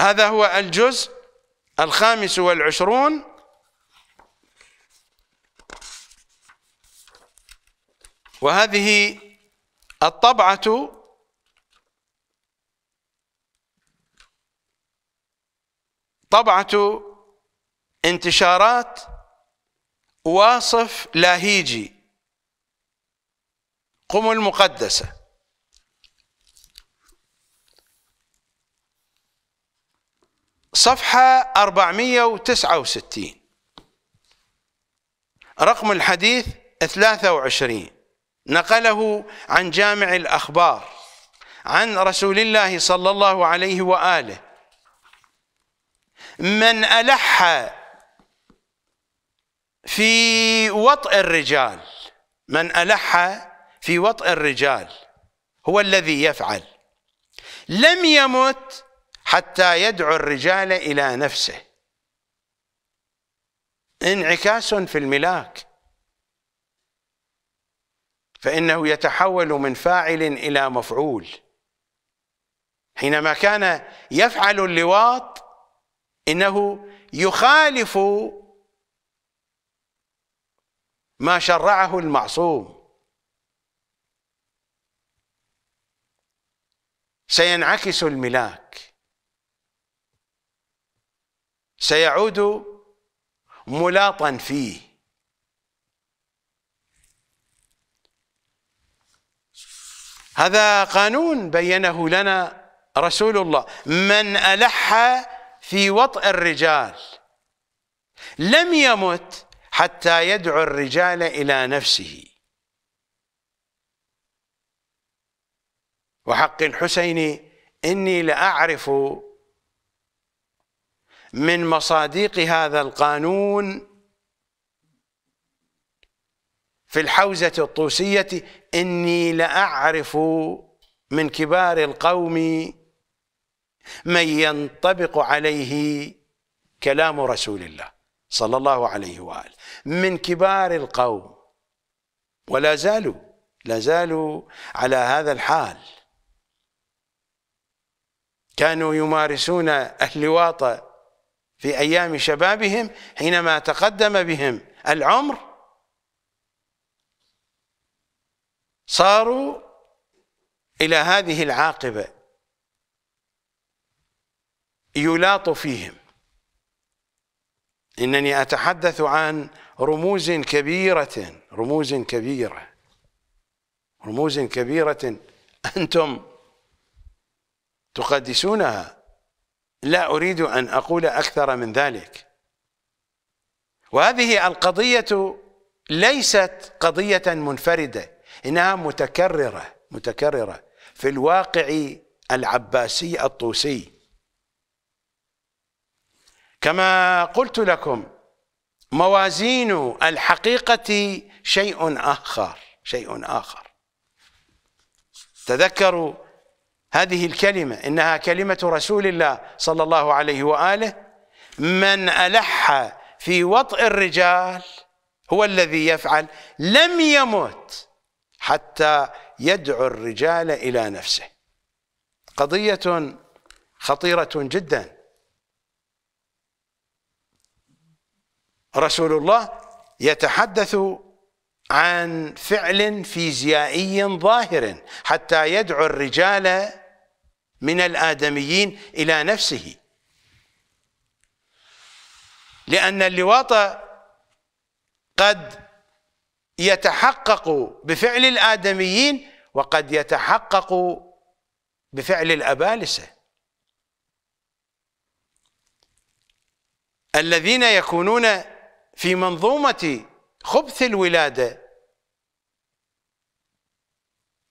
هذا هو الجزء الخامس والعشرون وهذه الطبعة طبعة انتشارات واصف لاهيجي قم المقدسه صفحة 469 رقم الحديث 23 نقله عن جامع الأخبار عن رسول الله صلى الله عليه وآله من ألح في وطئ الرجال من ألح في وطئ الرجال هو الذي يفعل لم يمت حتى يدعو الرجال إلى نفسه انعكاس في الملاك فإنه يتحول من فاعل إلى مفعول حينما كان يفعل اللواط إنه يخالف ما شرعه المعصوم سينعكس الملاك سيعود ملاطا فيه هذا قانون بينه لنا رسول الله من ألح في وطء الرجال لم يمت حتى يدعو الرجال إلى نفسه وحق الحسين إني لأعرف من مصادق هذا القانون في الحوزة الطوسية إني لأعرف من كبار القوم من ينطبق عليه كلام رسول الله صلى الله عليه وآله من كبار القوم ولا زالوا لا زالوا على هذا الحال كانوا يمارسون اللواط في أيام شبابهم حينما تقدم بهم العمر صاروا إلى هذه العاقبة يلاط فيهم إنني أتحدث عن رموز كبيرة رموز كبيرة رموز كبيرة أنتم تقدسونها لا أريد أن أقول أكثر من ذلك وهذه القضية ليست قضية منفردة انها متكرره متكرره في الواقع العباسي الطوسي كما قلت لكم موازين الحقيقه شيء اخر شيء اخر تذكروا هذه الكلمه انها كلمه رسول الله صلى الله عليه واله من الح في وطئ الرجال هو الذي يفعل لم يمت حتى يدعو الرجال إلى نفسه قضية خطيرة جدا رسول الله يتحدث عن فعل فيزيائي ظاهر حتى يدعو الرجال من الآدميين إلى نفسه لأن اللواط قد يتحقق بفعل الآدميين وقد يتحقق بفعل الأبالسة الذين يكونون في منظومة خبث الولادة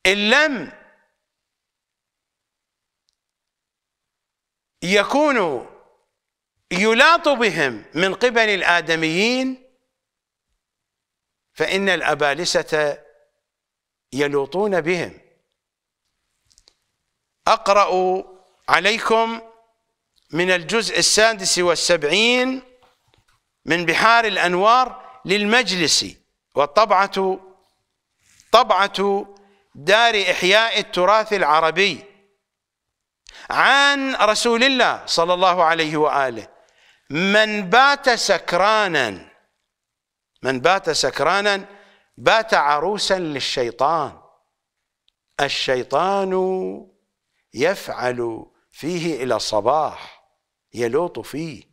إن لم يكونوا يلاط بهم من قبل الآدميين فإن الأبالسة يلوطون بهم أقرأ عليكم من الجزء السادس والسبعين من بحار الأنوار للمجلس والطبعة طبعة دار إحياء التراث العربي عن رسول الله صلى الله عليه وآله من بات سكرانا من بات سكرانا بات عروسا للشيطان الشيطان يفعل فيه إلى الصباح يلوط فيه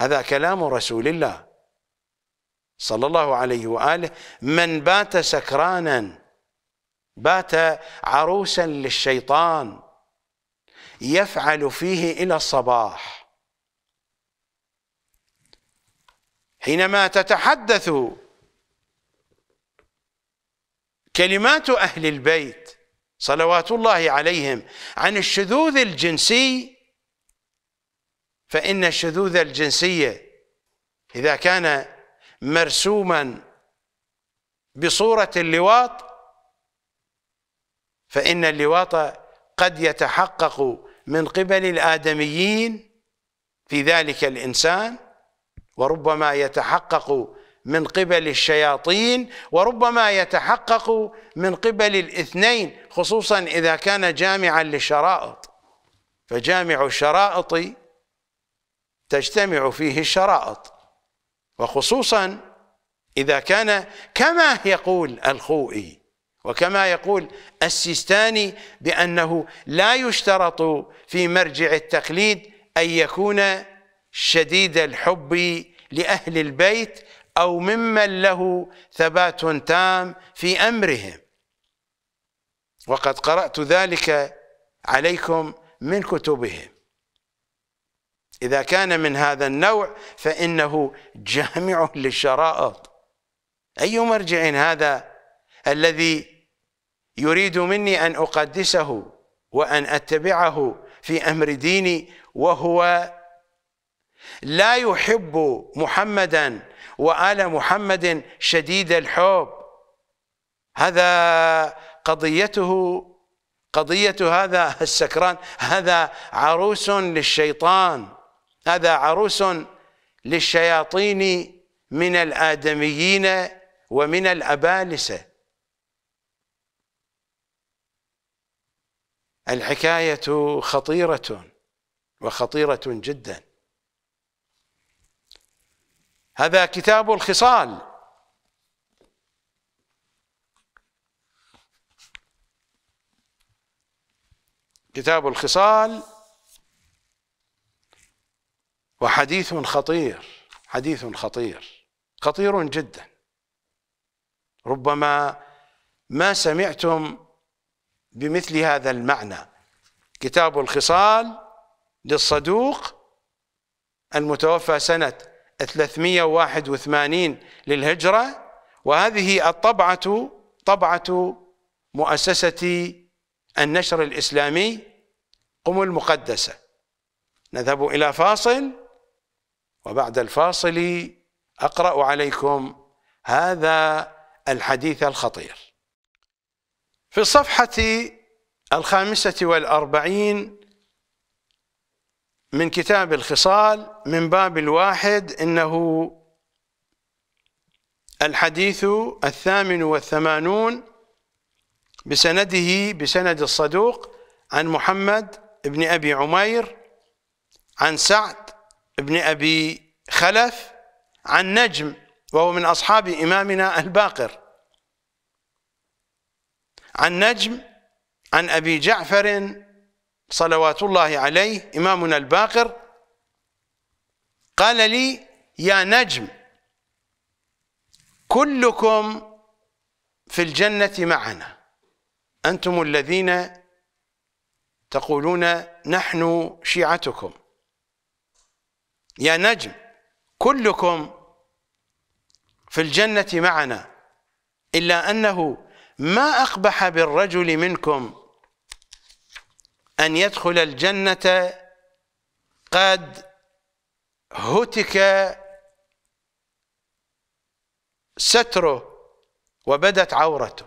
هذا كلام رسول الله صلى الله عليه وآله من بات سكرانا بات عروسا للشيطان يفعل فيه إلى الصباح حينما تتحدث كلمات أهل البيت صلوات الله عليهم عن الشذوذ الجنسي فإن الشذوذ الجنسي إذا كان مرسوما بصورة اللواط فإن اللواط قد يتحقق من قبل الآدميين في ذلك الإنسان وربما يتحقق من قبل الشياطين وربما يتحقق من قبل الاثنين خصوصا اذا كان جامعا للشرائط فجامع الشرائط تجتمع فيه الشرائط وخصوصا اذا كان كما يقول الخوئي وكما يقول السيستاني بانه لا يشترط في مرجع التقليد ان يكون شديد الحب لأهل البيت أو ممن له ثبات تام في أمرهم وقد قرأت ذلك عليكم من كتبهم إذا كان من هذا النوع فإنه جامع للشرائط أي مرجع هذا الذي يريد مني أن أقدسه وأن أتبعه في أمر ديني وهو لا يحب محمدا وآل محمد شديد الحب هذا قضيته قضية هذا السكران هذا عروس للشيطان هذا عروس للشياطين من الآدميين ومن الأبالسة الحكاية خطيرة وخطيرة جداً هذا كتاب الخصال كتاب الخصال وحديث خطير حديث خطير خطير جدا ربما ما سمعتم بمثل هذا المعنى كتاب الخصال للصدوق المتوفى سنة 381 للهجرة وهذه الطبعة طبعة مؤسسة النشر الإسلامي قم المقدسة نذهب إلى فاصل وبعد الفاصل أقرأ عليكم هذا الحديث الخطير في الصفحة الخامسة والأربعين من كتاب الخصال من باب الواحد إنه الحديث الثامن والثمانون بسنده بسند الصدوق عن محمد بن أبي عمير عن سعد بن أبي خلف عن نجم وهو من أصحاب إمامنا الباقر عن نجم عن أبي جعفر صلوات الله عليه إمامنا الباقر قال لي يا نجم كلكم في الجنة معنا أنتم الذين تقولون نحن شيعتكم يا نجم كلكم في الجنة معنا إلا أنه ما أقبح بالرجل منكم أن يدخل الجنة قد هتك ستره وبدت عورته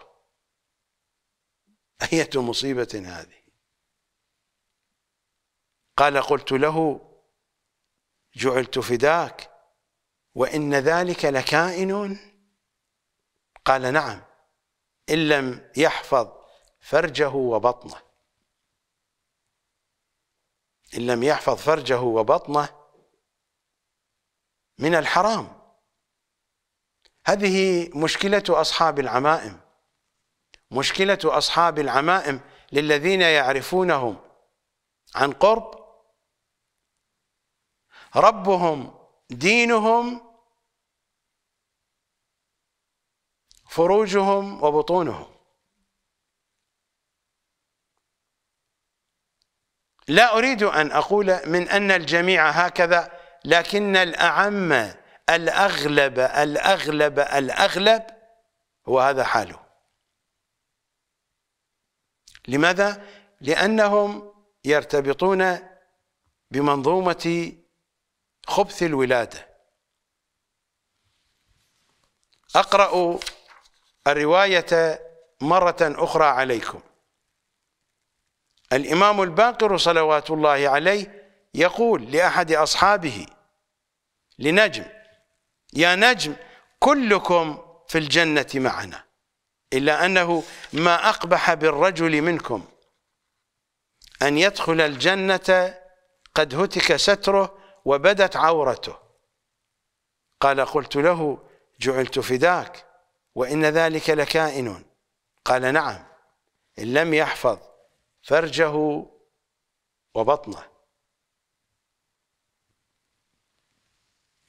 أية مصيبة هذه قال قلت له جعلت فداك وإن ذلك لكائن قال نعم إن لم يحفظ فرجه وبطنه إن لم يحفظ فرجه وبطنه من الحرام هذه مشكلة أصحاب العمائم مشكلة أصحاب العمائم للذين يعرفونهم عن قرب ربهم دينهم فروجهم وبطونهم لا أريد أن أقول من أن الجميع هكذا لكن الأعم الأغلب الأغلب الأغلب هو هذا حاله لماذا؟ لأنهم يرتبطون بمنظومة خبث الولادة أقرأ الرواية مرة أخرى عليكم الإمام الباقر صلوات الله عليه يقول لأحد أصحابه لنجم يا نجم كلكم في الجنة معنا إلا أنه ما أقبح بالرجل منكم أن يدخل الجنة قد هتك ستره وبدت عورته قال قلت له جعلت فداك وإن ذلك لكائن قال نعم إن لم يحفظ فرجه وبطنه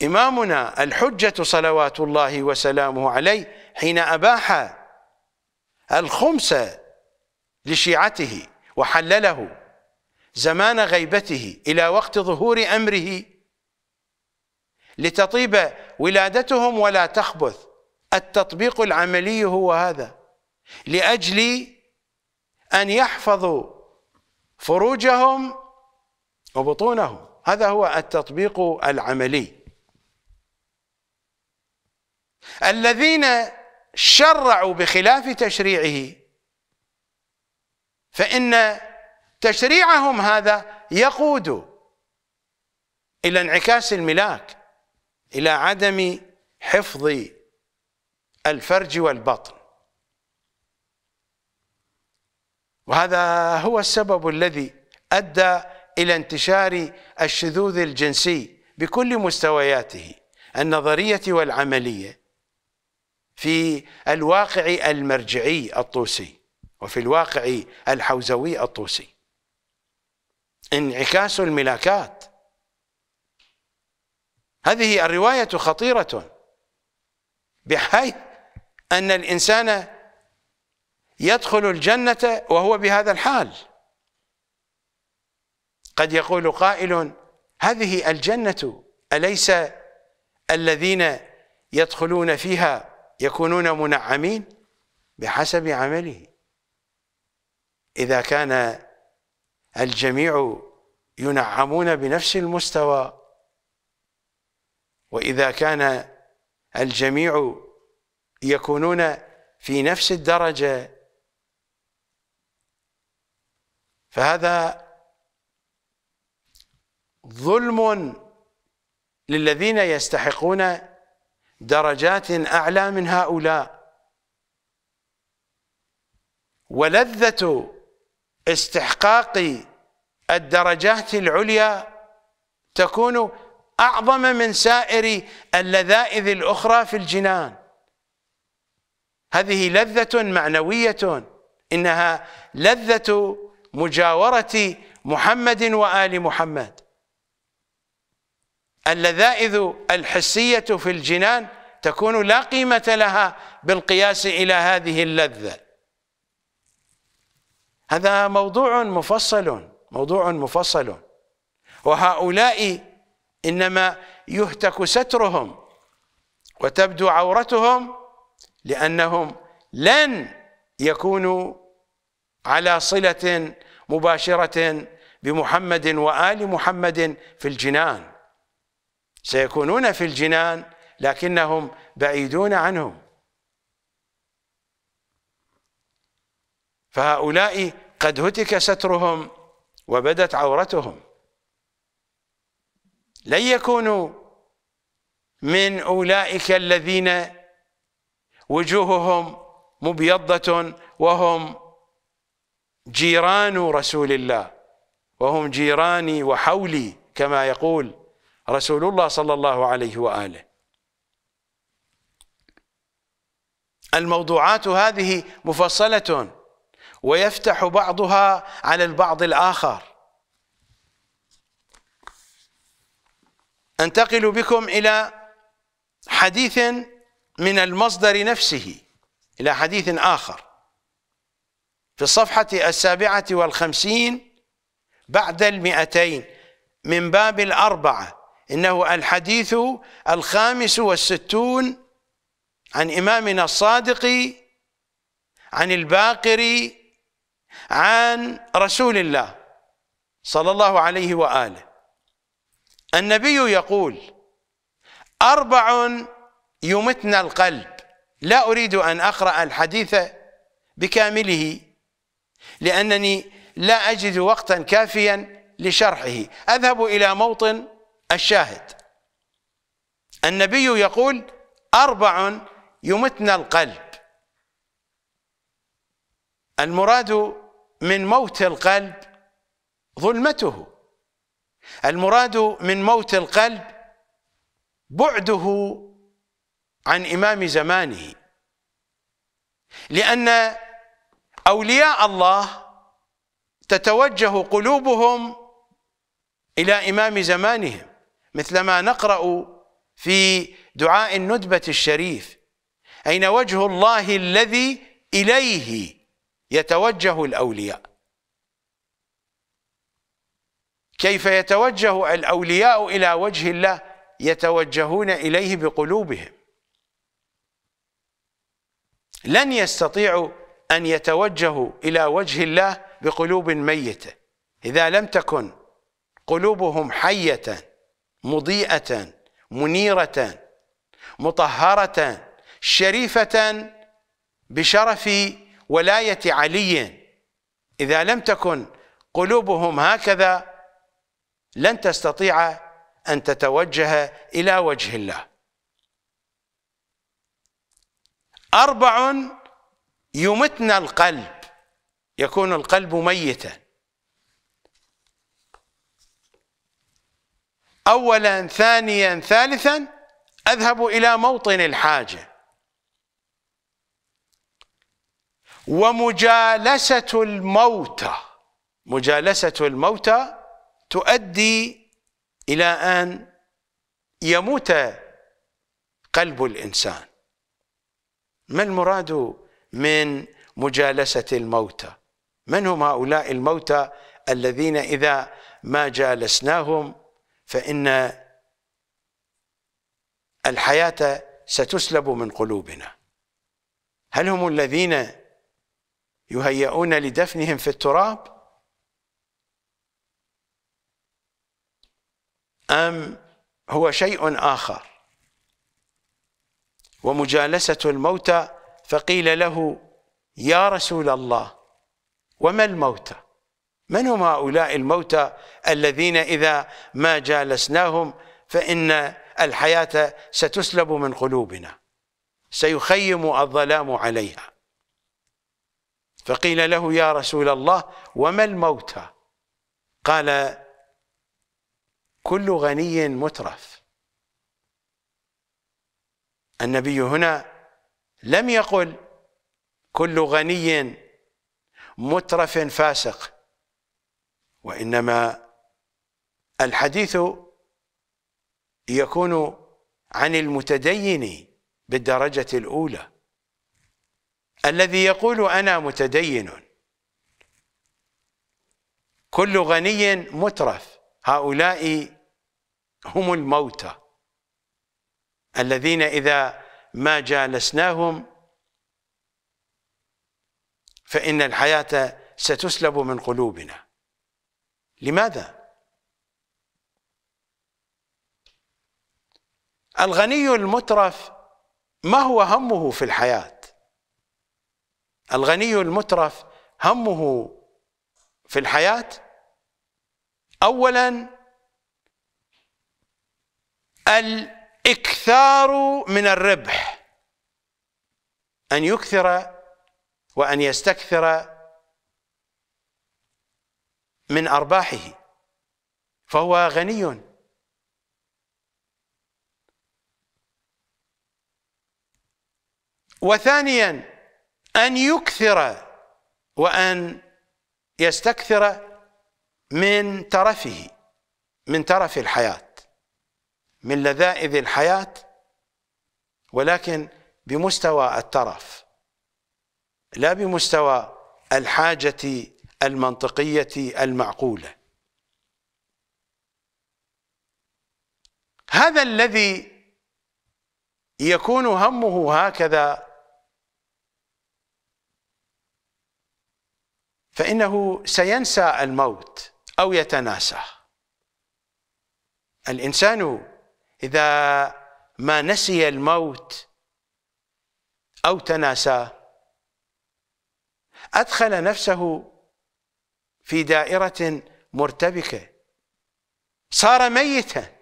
إمامنا الحجة صلوات الله وسلامه عليه حين أباح الخمس لشيعته وحلله زمان غيبته إلى وقت ظهور أمره لتطيب ولادتهم ولا تخبث التطبيق العملي هو هذا لأجل أن يحفظوا فروجهم وبطونهم هذا هو التطبيق العملي الذين شرعوا بخلاف تشريعه فإن تشريعهم هذا يقود إلى انعكاس الملاك إلى عدم حفظ الفرج والبطن وهذا هو السبب الذي أدى إلى انتشار الشذوذ الجنسي بكل مستوياته النظرية والعملية في الواقع المرجعي الطوسي وفي الواقع الحوزوي الطوسي انعكاس الملاكات هذه الرواية خطيرة بحيث أن الإنسان يدخل الجنة وهو بهذا الحال قد يقول قائل هذه الجنة أليس الذين يدخلون فيها يكونون منعمين بحسب عمله إذا كان الجميع ينعمون بنفس المستوى وإذا كان الجميع يكونون في نفس الدرجة فهذا ظلم للذين يستحقون درجات أعلى من هؤلاء ولذة استحقاق الدرجات العليا تكون أعظم من سائر اللذائذ الأخرى في الجنان هذه لذة معنوية إنها لذة مجاورة محمد وآل محمد اللذائذ الحسية في الجنان تكون لا قيمة لها بالقياس إلى هذه اللذة هذا موضوع مفصل موضوع مفصل وهؤلاء إنما يهتك سترهم وتبدو عورتهم لأنهم لن يكونوا على صلة مباشرة بمحمد وآل محمد في الجنان سيكونون في الجنان لكنهم بعيدون عنهم فهؤلاء قد هتك سترهم وبدت عورتهم لن يكونوا من أولئك الذين وجوههم مبيضة وهم جيران رسول الله وهم جيراني وحولي كما يقول رسول الله صلى الله عليه وآله الموضوعات هذه مفصلة ويفتح بعضها على البعض الآخر أنتقل بكم إلى حديث من المصدر نفسه إلى حديث آخر في الصفحة السابعة والخمسين بعد المئتين من باب الأربعة إنه الحديث الخامس والستون عن إمامنا الصادق عن الباقر عن رسول الله صلى الله عليه وآله النبي يقول أربع يمتن القلب لا أريد أن أقرأ الحديث بكامله لأنني لا أجد وقتا كافيا لشرحه أذهب إلى موطن الشاهد النبي يقول أربع يمتن القلب المراد من موت القلب ظلمته المراد من موت القلب بعده عن إمام زمانه لأن أولياء الله تتوجه قلوبهم إلى إمام زمانهم مثلما نقرأ في دعاء الندبة الشريف أين وجه الله الذي إليه يتوجه الأولياء كيف يتوجه الأولياء إلى وجه الله يتوجهون إليه بقلوبهم لن يستطيعوا أن يتوجهوا إلى وجه الله بقلوب ميتة إذا لم تكن قلوبهم حية مضيئة منيرة مطهرة شريفة بشرف ولاية علي إذا لم تكن قلوبهم هكذا لن تستطيع أن تتوجه إلى وجه الله أربع يمتنا القلب يكون القلب ميتا اولا ثانيا ثالثا اذهب الى موطن الحاجه ومجالسه الموتى مجالسه الموتى تؤدي الى ان يموت قلب الانسان ما المراد من مجالسة الموتى من هم هؤلاء الموتى الذين إذا ما جالسناهم فإن الحياة ستسلب من قلوبنا هل هم الذين يهيئون لدفنهم في التراب أم هو شيء آخر ومجالسة الموتى فقيل له يا رسول الله وما الموتى من هم هؤلاء الموتى الذين إذا ما جالسناهم فإن الحياة ستسلب من قلوبنا سيخيم الظلام عليها فقيل له يا رسول الله وما الموتى قال كل غني مترف النبي هنا لم يقل كل غني مترف فاسق وإنما الحديث يكون عن المتدين بالدرجة الأولى الذي يقول أنا متدين كل غني مترف هؤلاء هم الموتى الذين إذا ما جالسناهم فإن الحياة ستسلب من قلوبنا لماذا؟ الغني المترف ما هو همه في الحياة الغني المترف همه في الحياة أولا ال اكثار من الربح ان يكثر وان يستكثر من ارباحه فهو غني وثانيا ان يكثر وان يستكثر من ترفه من ترف الحياه من لذائذ الحياة ولكن بمستوى الترف لا بمستوى الحاجة المنطقية المعقولة هذا الذي يكون همه هكذا فإنه سينسى الموت أو يتناسى الإنسان إذا ما نسي الموت أو تناساه أدخل نفسه في دائرة مرتبكة صار ميتا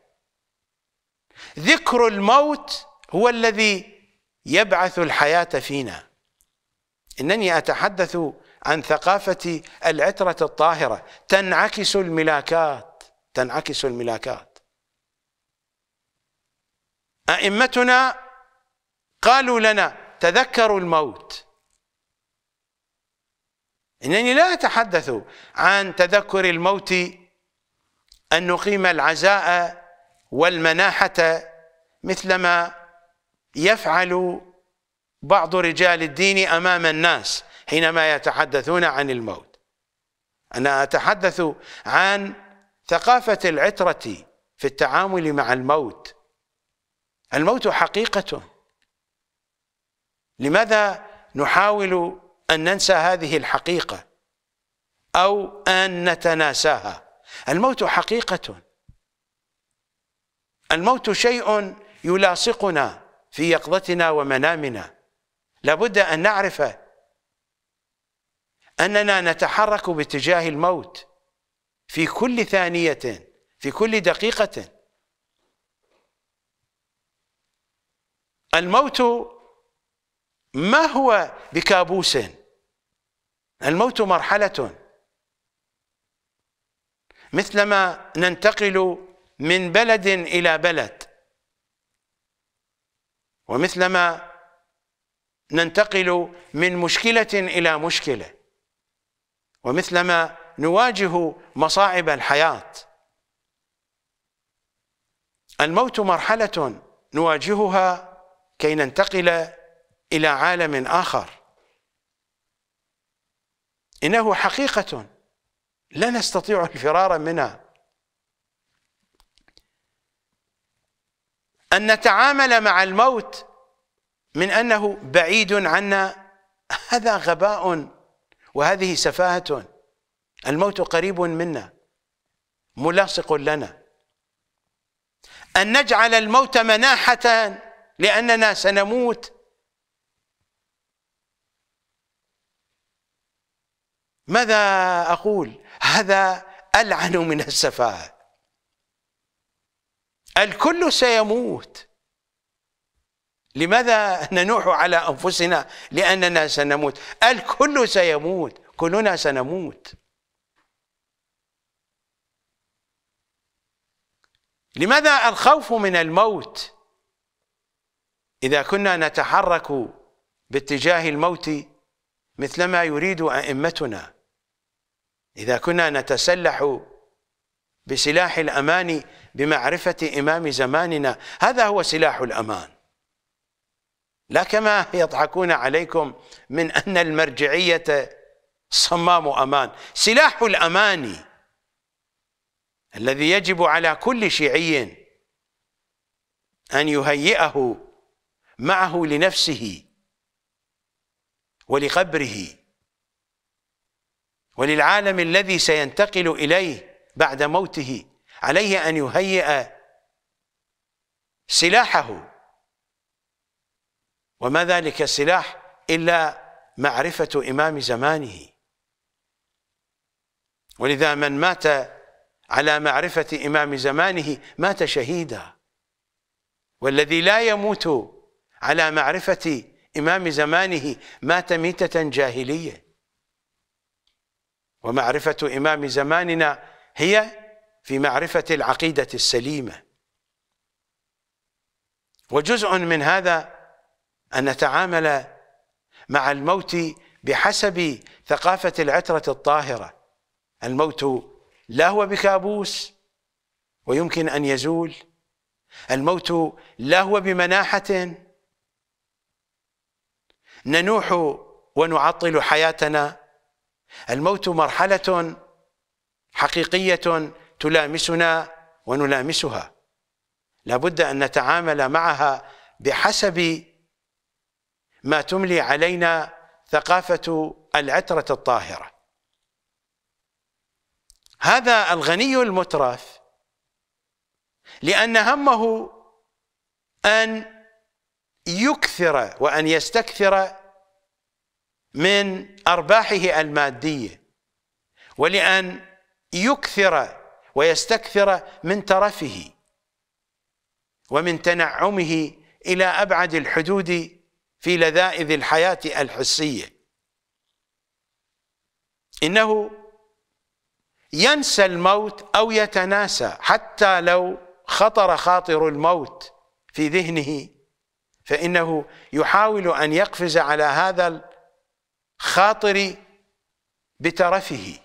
ذكر الموت هو الذي يبعث الحياة فينا إنني أتحدث عن ثقافة العترة الطاهرة تنعكس الملاكات تنعكس الملاكات أئمتنا قالوا لنا تذكروا الموت إنني لا أتحدث عن تذكر الموت أن نقيم العزاء والمناحة مثلما يفعل بعض رجال الدين أمام الناس حينما يتحدثون عن الموت أنا أتحدث عن ثقافة العترة في التعامل مع الموت الموت حقيقة لماذا نحاول أن ننسى هذه الحقيقة أو أن نتناساها الموت حقيقة الموت شيء يلاصقنا في يقظتنا ومنامنا لابد أن نعرف أننا نتحرك باتجاه الموت في كل ثانية في كل دقيقة الموت ما هو بكابوس الموت مرحلة مثلما ننتقل من بلد إلى بلد ومثلما ننتقل من مشكلة إلى مشكلة ومثلما نواجه مصاعب الحياة الموت مرحلة نواجهها كي ننتقل إلى عالم آخر إنه حقيقة لا نستطيع الفرار منها أن نتعامل مع الموت من أنه بعيد عنا هذا غباء وهذه سفاهة الموت قريب منا ملاصق لنا أن نجعل الموت مناحة لأننا سنموت ماذا أقول هذا ألعن من السفاهة الكل سيموت لماذا ننوح على أنفسنا لأننا سنموت الكل سيموت كلنا سنموت لماذا الخوف من الموت إذا كنا نتحرك باتجاه الموت مثلما يريد أئمتنا إذا كنا نتسلح بسلاح الأمان بمعرفة إمام زماننا هذا هو سلاح الأمان لا كما يضحكون عليكم من أن المرجعية صمام أمان سلاح الأمان الذي يجب على كل شيعي أن يهيئه معه لنفسه ولقبره وللعالم الذي سينتقل إليه بعد موته عليه أن يهيئ سلاحه وما ذلك السلاح إلا معرفة إمام زمانه ولذا من مات على معرفة إمام زمانه مات شهيدا والذي لا يموت على معرفة إمام زمانه مات ميتة جاهلية ومعرفة إمام زماننا هي في معرفة العقيدة السليمة وجزء من هذا أن نتعامل مع الموت بحسب ثقافة العترة الطاهرة الموت لا هو بكابوس ويمكن أن يزول الموت لا هو بمناحة ننوح ونعطل حياتنا الموت مرحلة حقيقية تلامسنا ونلامسها لابد أن نتعامل معها بحسب ما تملي علينا ثقافة العترة الطاهرة هذا الغني المترف لأن همه أن يكثر وأن يستكثر من أرباحه المادية ولأن يكثر ويستكثر من ترفه ومن تنعمه إلى أبعد الحدود في لذائذ الحياة الحسية إنه ينسى الموت أو يتناسى حتى لو خطر خاطر الموت في ذهنه فإنه يحاول أن يقفز على هذا الخاطر بترفه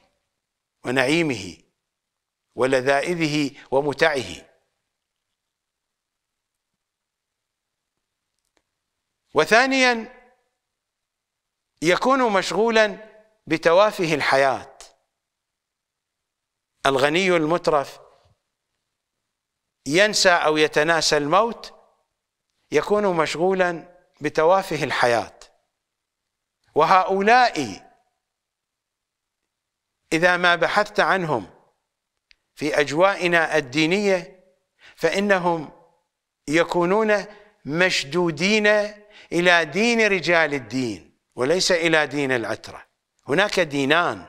ونعيمه ولذائذه ومتعه وثانيا يكون مشغولا بتوافه الحياة الغني المترف ينسى أو يتناسى الموت يكون مشغولا بتوافه الحياة وهؤلاء إذا ما بحثت عنهم في أجوائنا الدينية فإنهم يكونون مشدودين إلى دين رجال الدين وليس إلى دين العترة هناك دينان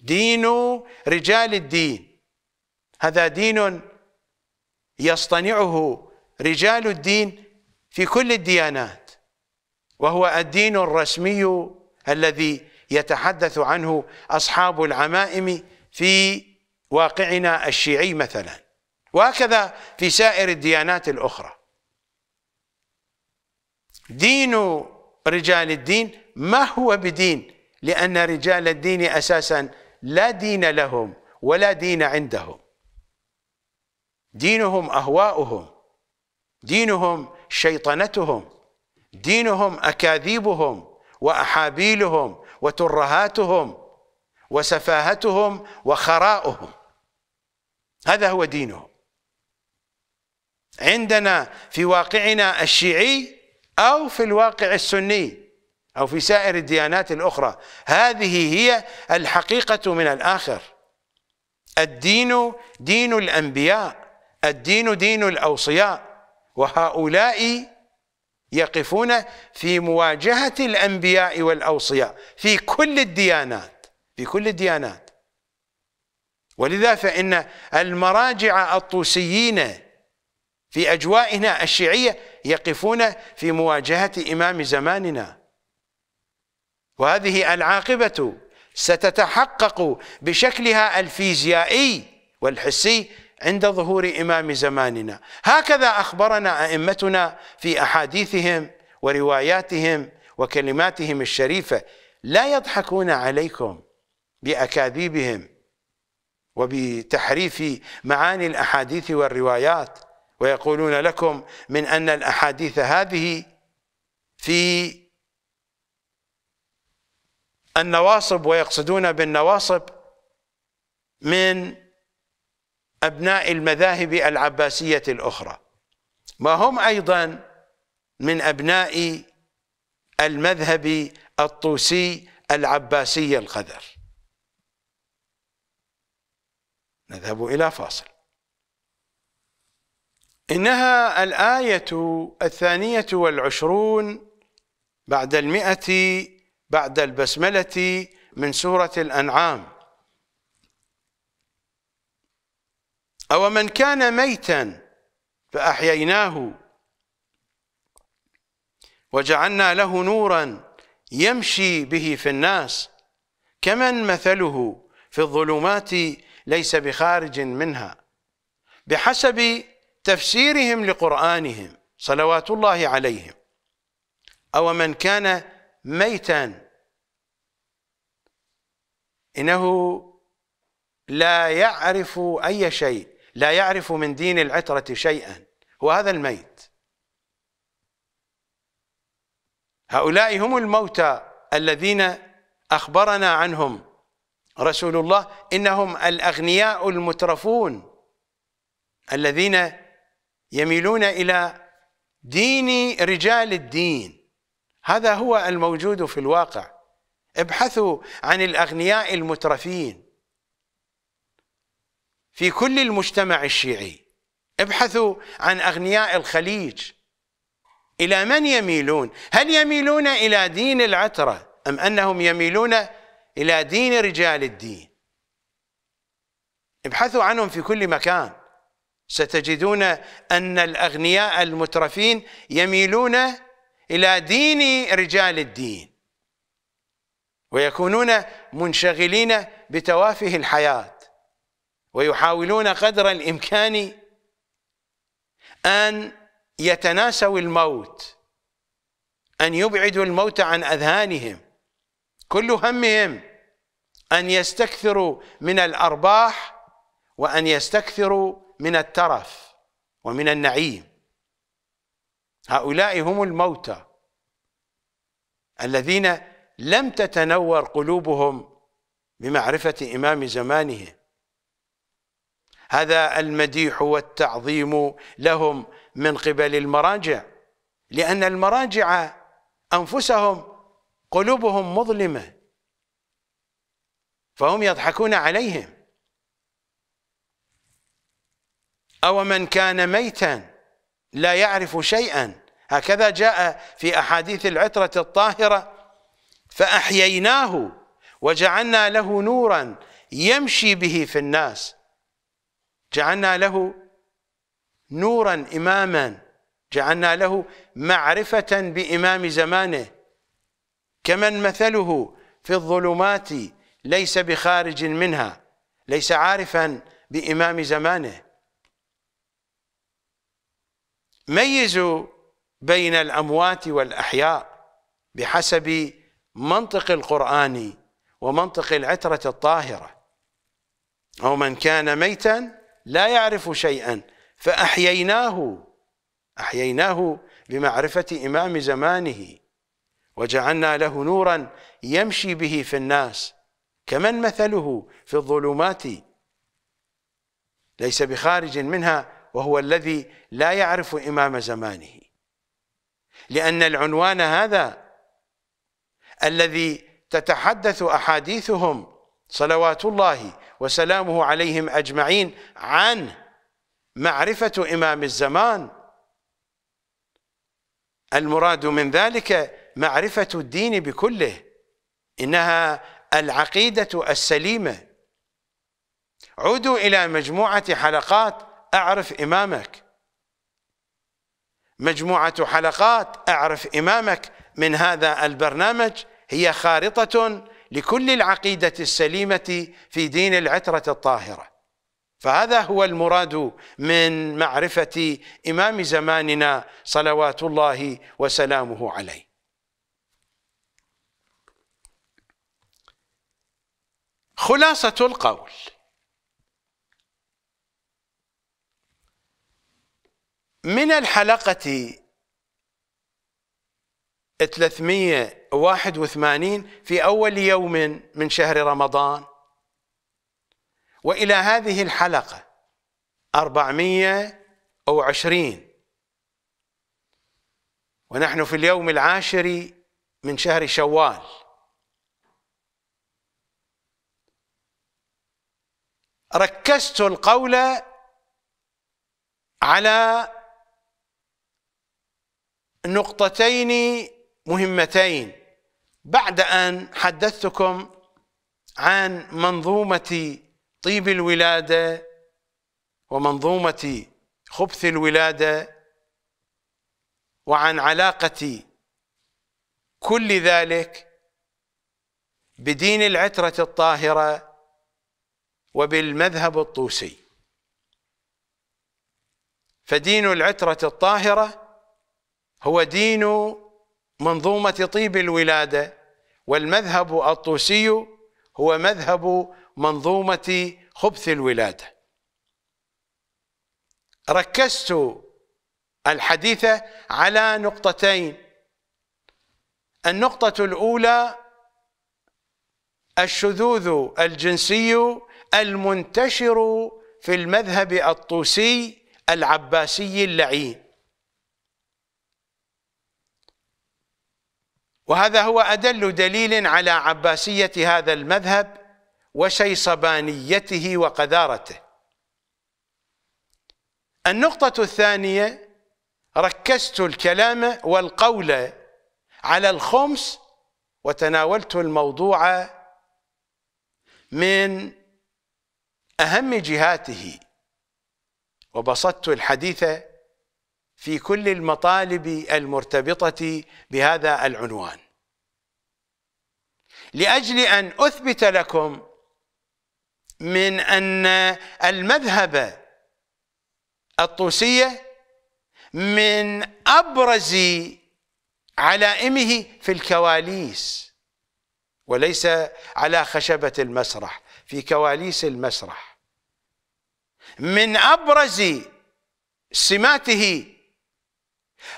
دين رجال الدين هذا دين يصطنعه رجال الدين في كل الديانات وهو الدين الرسمي الذي يتحدث عنه أصحاب العمائم في واقعنا الشيعي مثلا وهكذا في سائر الديانات الأخرى دين رجال الدين ما هو بدين لأن رجال الدين أساسا لا دين لهم ولا دين عندهم دينهم أهواؤهم دينهم شيطنتهم دينهم اكاذيبهم واحابيلهم وترهاتهم وسفاهتهم وخراؤهم هذا هو دينهم عندنا في واقعنا الشيعي او في الواقع السني او في سائر الديانات الاخرى هذه هي الحقيقه من الاخر الدين دين الانبياء الدين دين الاوصياء وهؤلاء يقفون في مواجهة الأنبياء والأوصياء في كل الديانات في كل الديانات ولذا فإن المراجع الطوسيين في أجوائنا الشيعية يقفون في مواجهة إمام زماننا وهذه العاقبة ستتحقق بشكلها الفيزيائي والحسي عند ظهور إمام زماننا هكذا أخبرنا أئمتنا في أحاديثهم ورواياتهم وكلماتهم الشريفة لا يضحكون عليكم بأكاذيبهم وبتحريف معاني الأحاديث والروايات ويقولون لكم من أن الأحاديث هذه في النواصب ويقصدون بالنواصب من أبناء المذاهب العباسية الأخرى وهم أيضا من أبناء المذهب الطوسي العباسي القذر نذهب إلى فاصل إنها الآية الثانية والعشرون بعد المئة بعد البسملة من سورة الأنعام أو من كان ميتا فأحييناه وجعلنا له نورا يمشي به في الناس كمن مثله في الظلمات ليس بخارج منها بحسب تفسيرهم لقرآنهم صلوات الله عليهم أو من كان ميتا إنه لا يعرف أي شيء لا يعرف من دين العترة شيئا هو هذا الميت هؤلاء هم الموتى الذين أخبرنا عنهم رسول الله إنهم الأغنياء المترفون الذين يميلون إلى دين رجال الدين هذا هو الموجود في الواقع ابحثوا عن الأغنياء المترفين في كل المجتمع الشيعي ابحثوا عن أغنياء الخليج إلى من يميلون هل يميلون إلى دين العترة أم أنهم يميلون إلى دين رجال الدين ابحثوا عنهم في كل مكان ستجدون أن الأغنياء المترفين يميلون إلى دين رجال الدين ويكونون منشغلين بتوافه الحياة ويحاولون قدر الإمكان أن يتناسوا الموت أن يبعدوا الموت عن أذهانهم كل همهم أن يستكثروا من الأرباح وأن يستكثروا من الترف ومن النعيم هؤلاء هم الموتى الذين لم تتنور قلوبهم بمعرفة إمام زمانهم هذا المديح والتعظيم لهم من قبل المراجع لأن المراجع أنفسهم قلوبهم مظلمة فهم يضحكون عليهم أو من كان ميتا لا يعرف شيئا هكذا جاء في أحاديث العترة الطاهرة فأحييناه وجعلنا له نورا يمشي به في الناس جعلنا له نورا إماما جعلنا له معرفة بإمام زمانه كمن مثله في الظلمات ليس بخارج منها ليس عارفا بإمام زمانه ميزوا بين الأموات والأحياء بحسب منطق القرآن ومنطق العترة الطاهرة أو من كان ميتا لا يعرف شيئا فأحييناه أحييناه بمعرفة إمام زمانه وجعلنا له نورا يمشي به في الناس كمن مثله في الظلمات ليس بخارج منها وهو الذي لا يعرف إمام زمانه لأن العنوان هذا الذي تتحدث أحاديثهم صلوات الله وسلامه عليهم أجمعين عن معرفة إمام الزمان المراد من ذلك معرفة الدين بكله إنها العقيدة السليمة عودوا إلى مجموعة حلقات أعرف إمامك مجموعة حلقات أعرف إمامك من هذا البرنامج هي خارطة لكل العقيدة السليمة في دين العترة الطاهرة فهذا هو المراد من معرفة إمام زماننا صلوات الله وسلامه عليه خلاصة القول من الحلقة 381 في أول يوم من شهر رمضان وإلى هذه الحلقة 420 ونحن في اليوم العاشر من شهر شوال ركزت القول على نقطتين مهمتين بعد أن حدثتكم عن منظومة طيب الولادة ومنظومة خبث الولادة وعن علاقة كل ذلك بدين العترة الطاهرة وبالمذهب الطوسي فدين العترة الطاهرة هو دين منظومة طيب الولادة والمذهب الطوسي هو مذهب منظومة خبث الولادة ركزت الحديث على نقطتين النقطة الأولى الشذوذ الجنسي المنتشر في المذهب الطوسي العباسي اللعين وهذا هو أدل دليل على عباسية هذا المذهب وشيصبانيته وقذارته النقطة الثانية ركزت الكلام والقول على الخمس وتناولت الموضوع من أهم جهاته وبسطت الحديث في كل المطالب المرتبطة بهذا العنوان لأجل أن أثبت لكم من أن المذهب الطوسية من أبرز علائمه في الكواليس وليس على خشبة المسرح في كواليس المسرح من أبرز سماته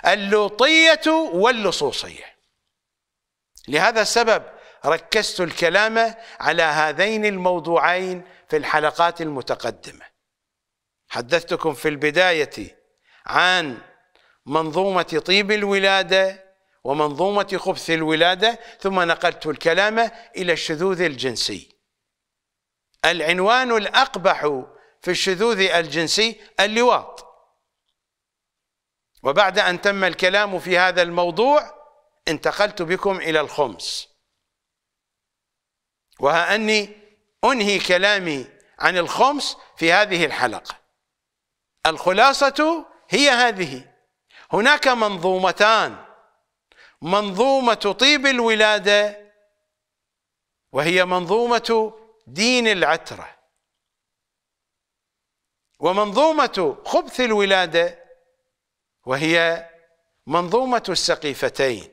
اللوطية واللصوصية لهذا السبب ركزت الكلام على هذين الموضوعين في الحلقات المتقدمة حدثتكم في البداية عن منظومة طيب الولادة ومنظومة خبث الولادة ثم نقلت الكلام إلى الشذوذ الجنسي العنوان الأقبح في الشذوذ الجنسي اللواط وبعد أن تم الكلام في هذا الموضوع انتقلت بكم إلى الخمس وها أني أنهي كلامي عن الخمس في هذه الحلقة الخلاصة هي هذه هناك منظومتان منظومة طيب الولادة وهي منظومة دين العترة ومنظومة خبث الولادة وهي منظومة السقيفتين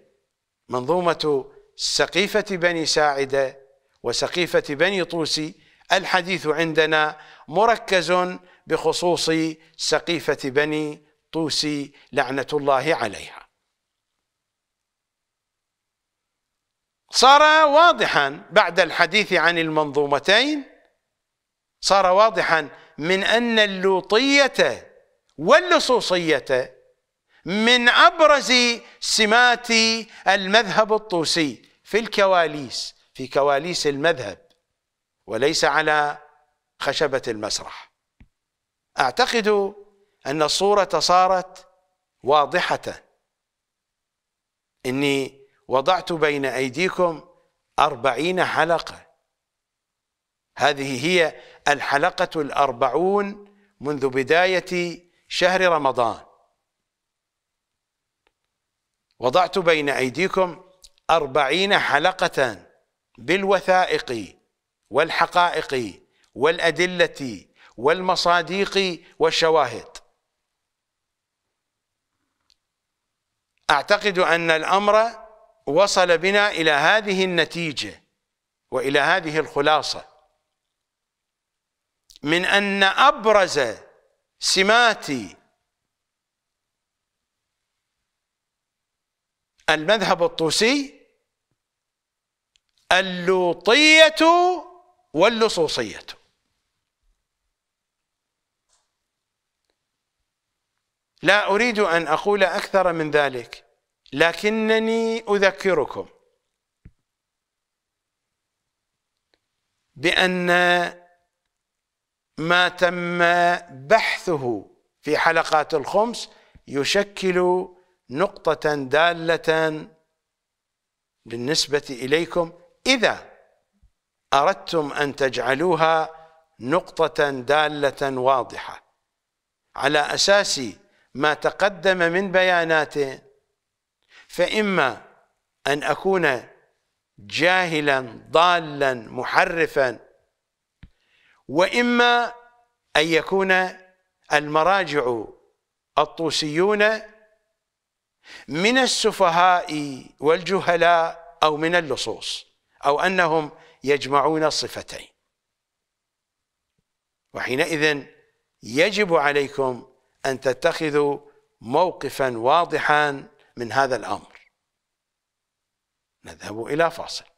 منظومة سقيفة بني ساعدة وسقيفة بني طوسي الحديث عندنا مركز بخصوص سقيفة بني طوسي لعنة الله عليها صار واضحا بعد الحديث عن المنظومتين صار واضحا من أن اللوطية واللصوصية من أبرز سمات المذهب الطوسي في الكواليس في كواليس المذهب وليس على خشبة المسرح أعتقد أن الصورة صارت واضحة إني وضعت بين أيديكم أربعين حلقة هذه هي الحلقة الأربعون منذ بداية شهر رمضان وضعت بين أيديكم أربعين حلقة بالوثائق والحقائق والأدلة والمصاديق والشواهد أعتقد أن الأمر وصل بنا إلى هذه النتيجة وإلى هذه الخلاصة من أن أبرز سمات المذهب الطوسي اللوطية واللصوصية لا أريد أن أقول أكثر من ذلك لكنني أذكركم بأن ما تم بحثه في حلقات الخمس يشكل نقطة دالة بالنسبة إليكم إذا أردتم أن تجعلوها نقطة دالة واضحة على أساس ما تقدم من بيانات فإما أن أكون جاهلا ضالا محرفا وإما أن يكون المراجع الطوسيون من السفهاء والجهلاء أو من اللصوص أو أنهم يجمعون الصفتين وحينئذ يجب عليكم أن تتخذوا موقفا واضحا من هذا الأمر نذهب إلى فاصل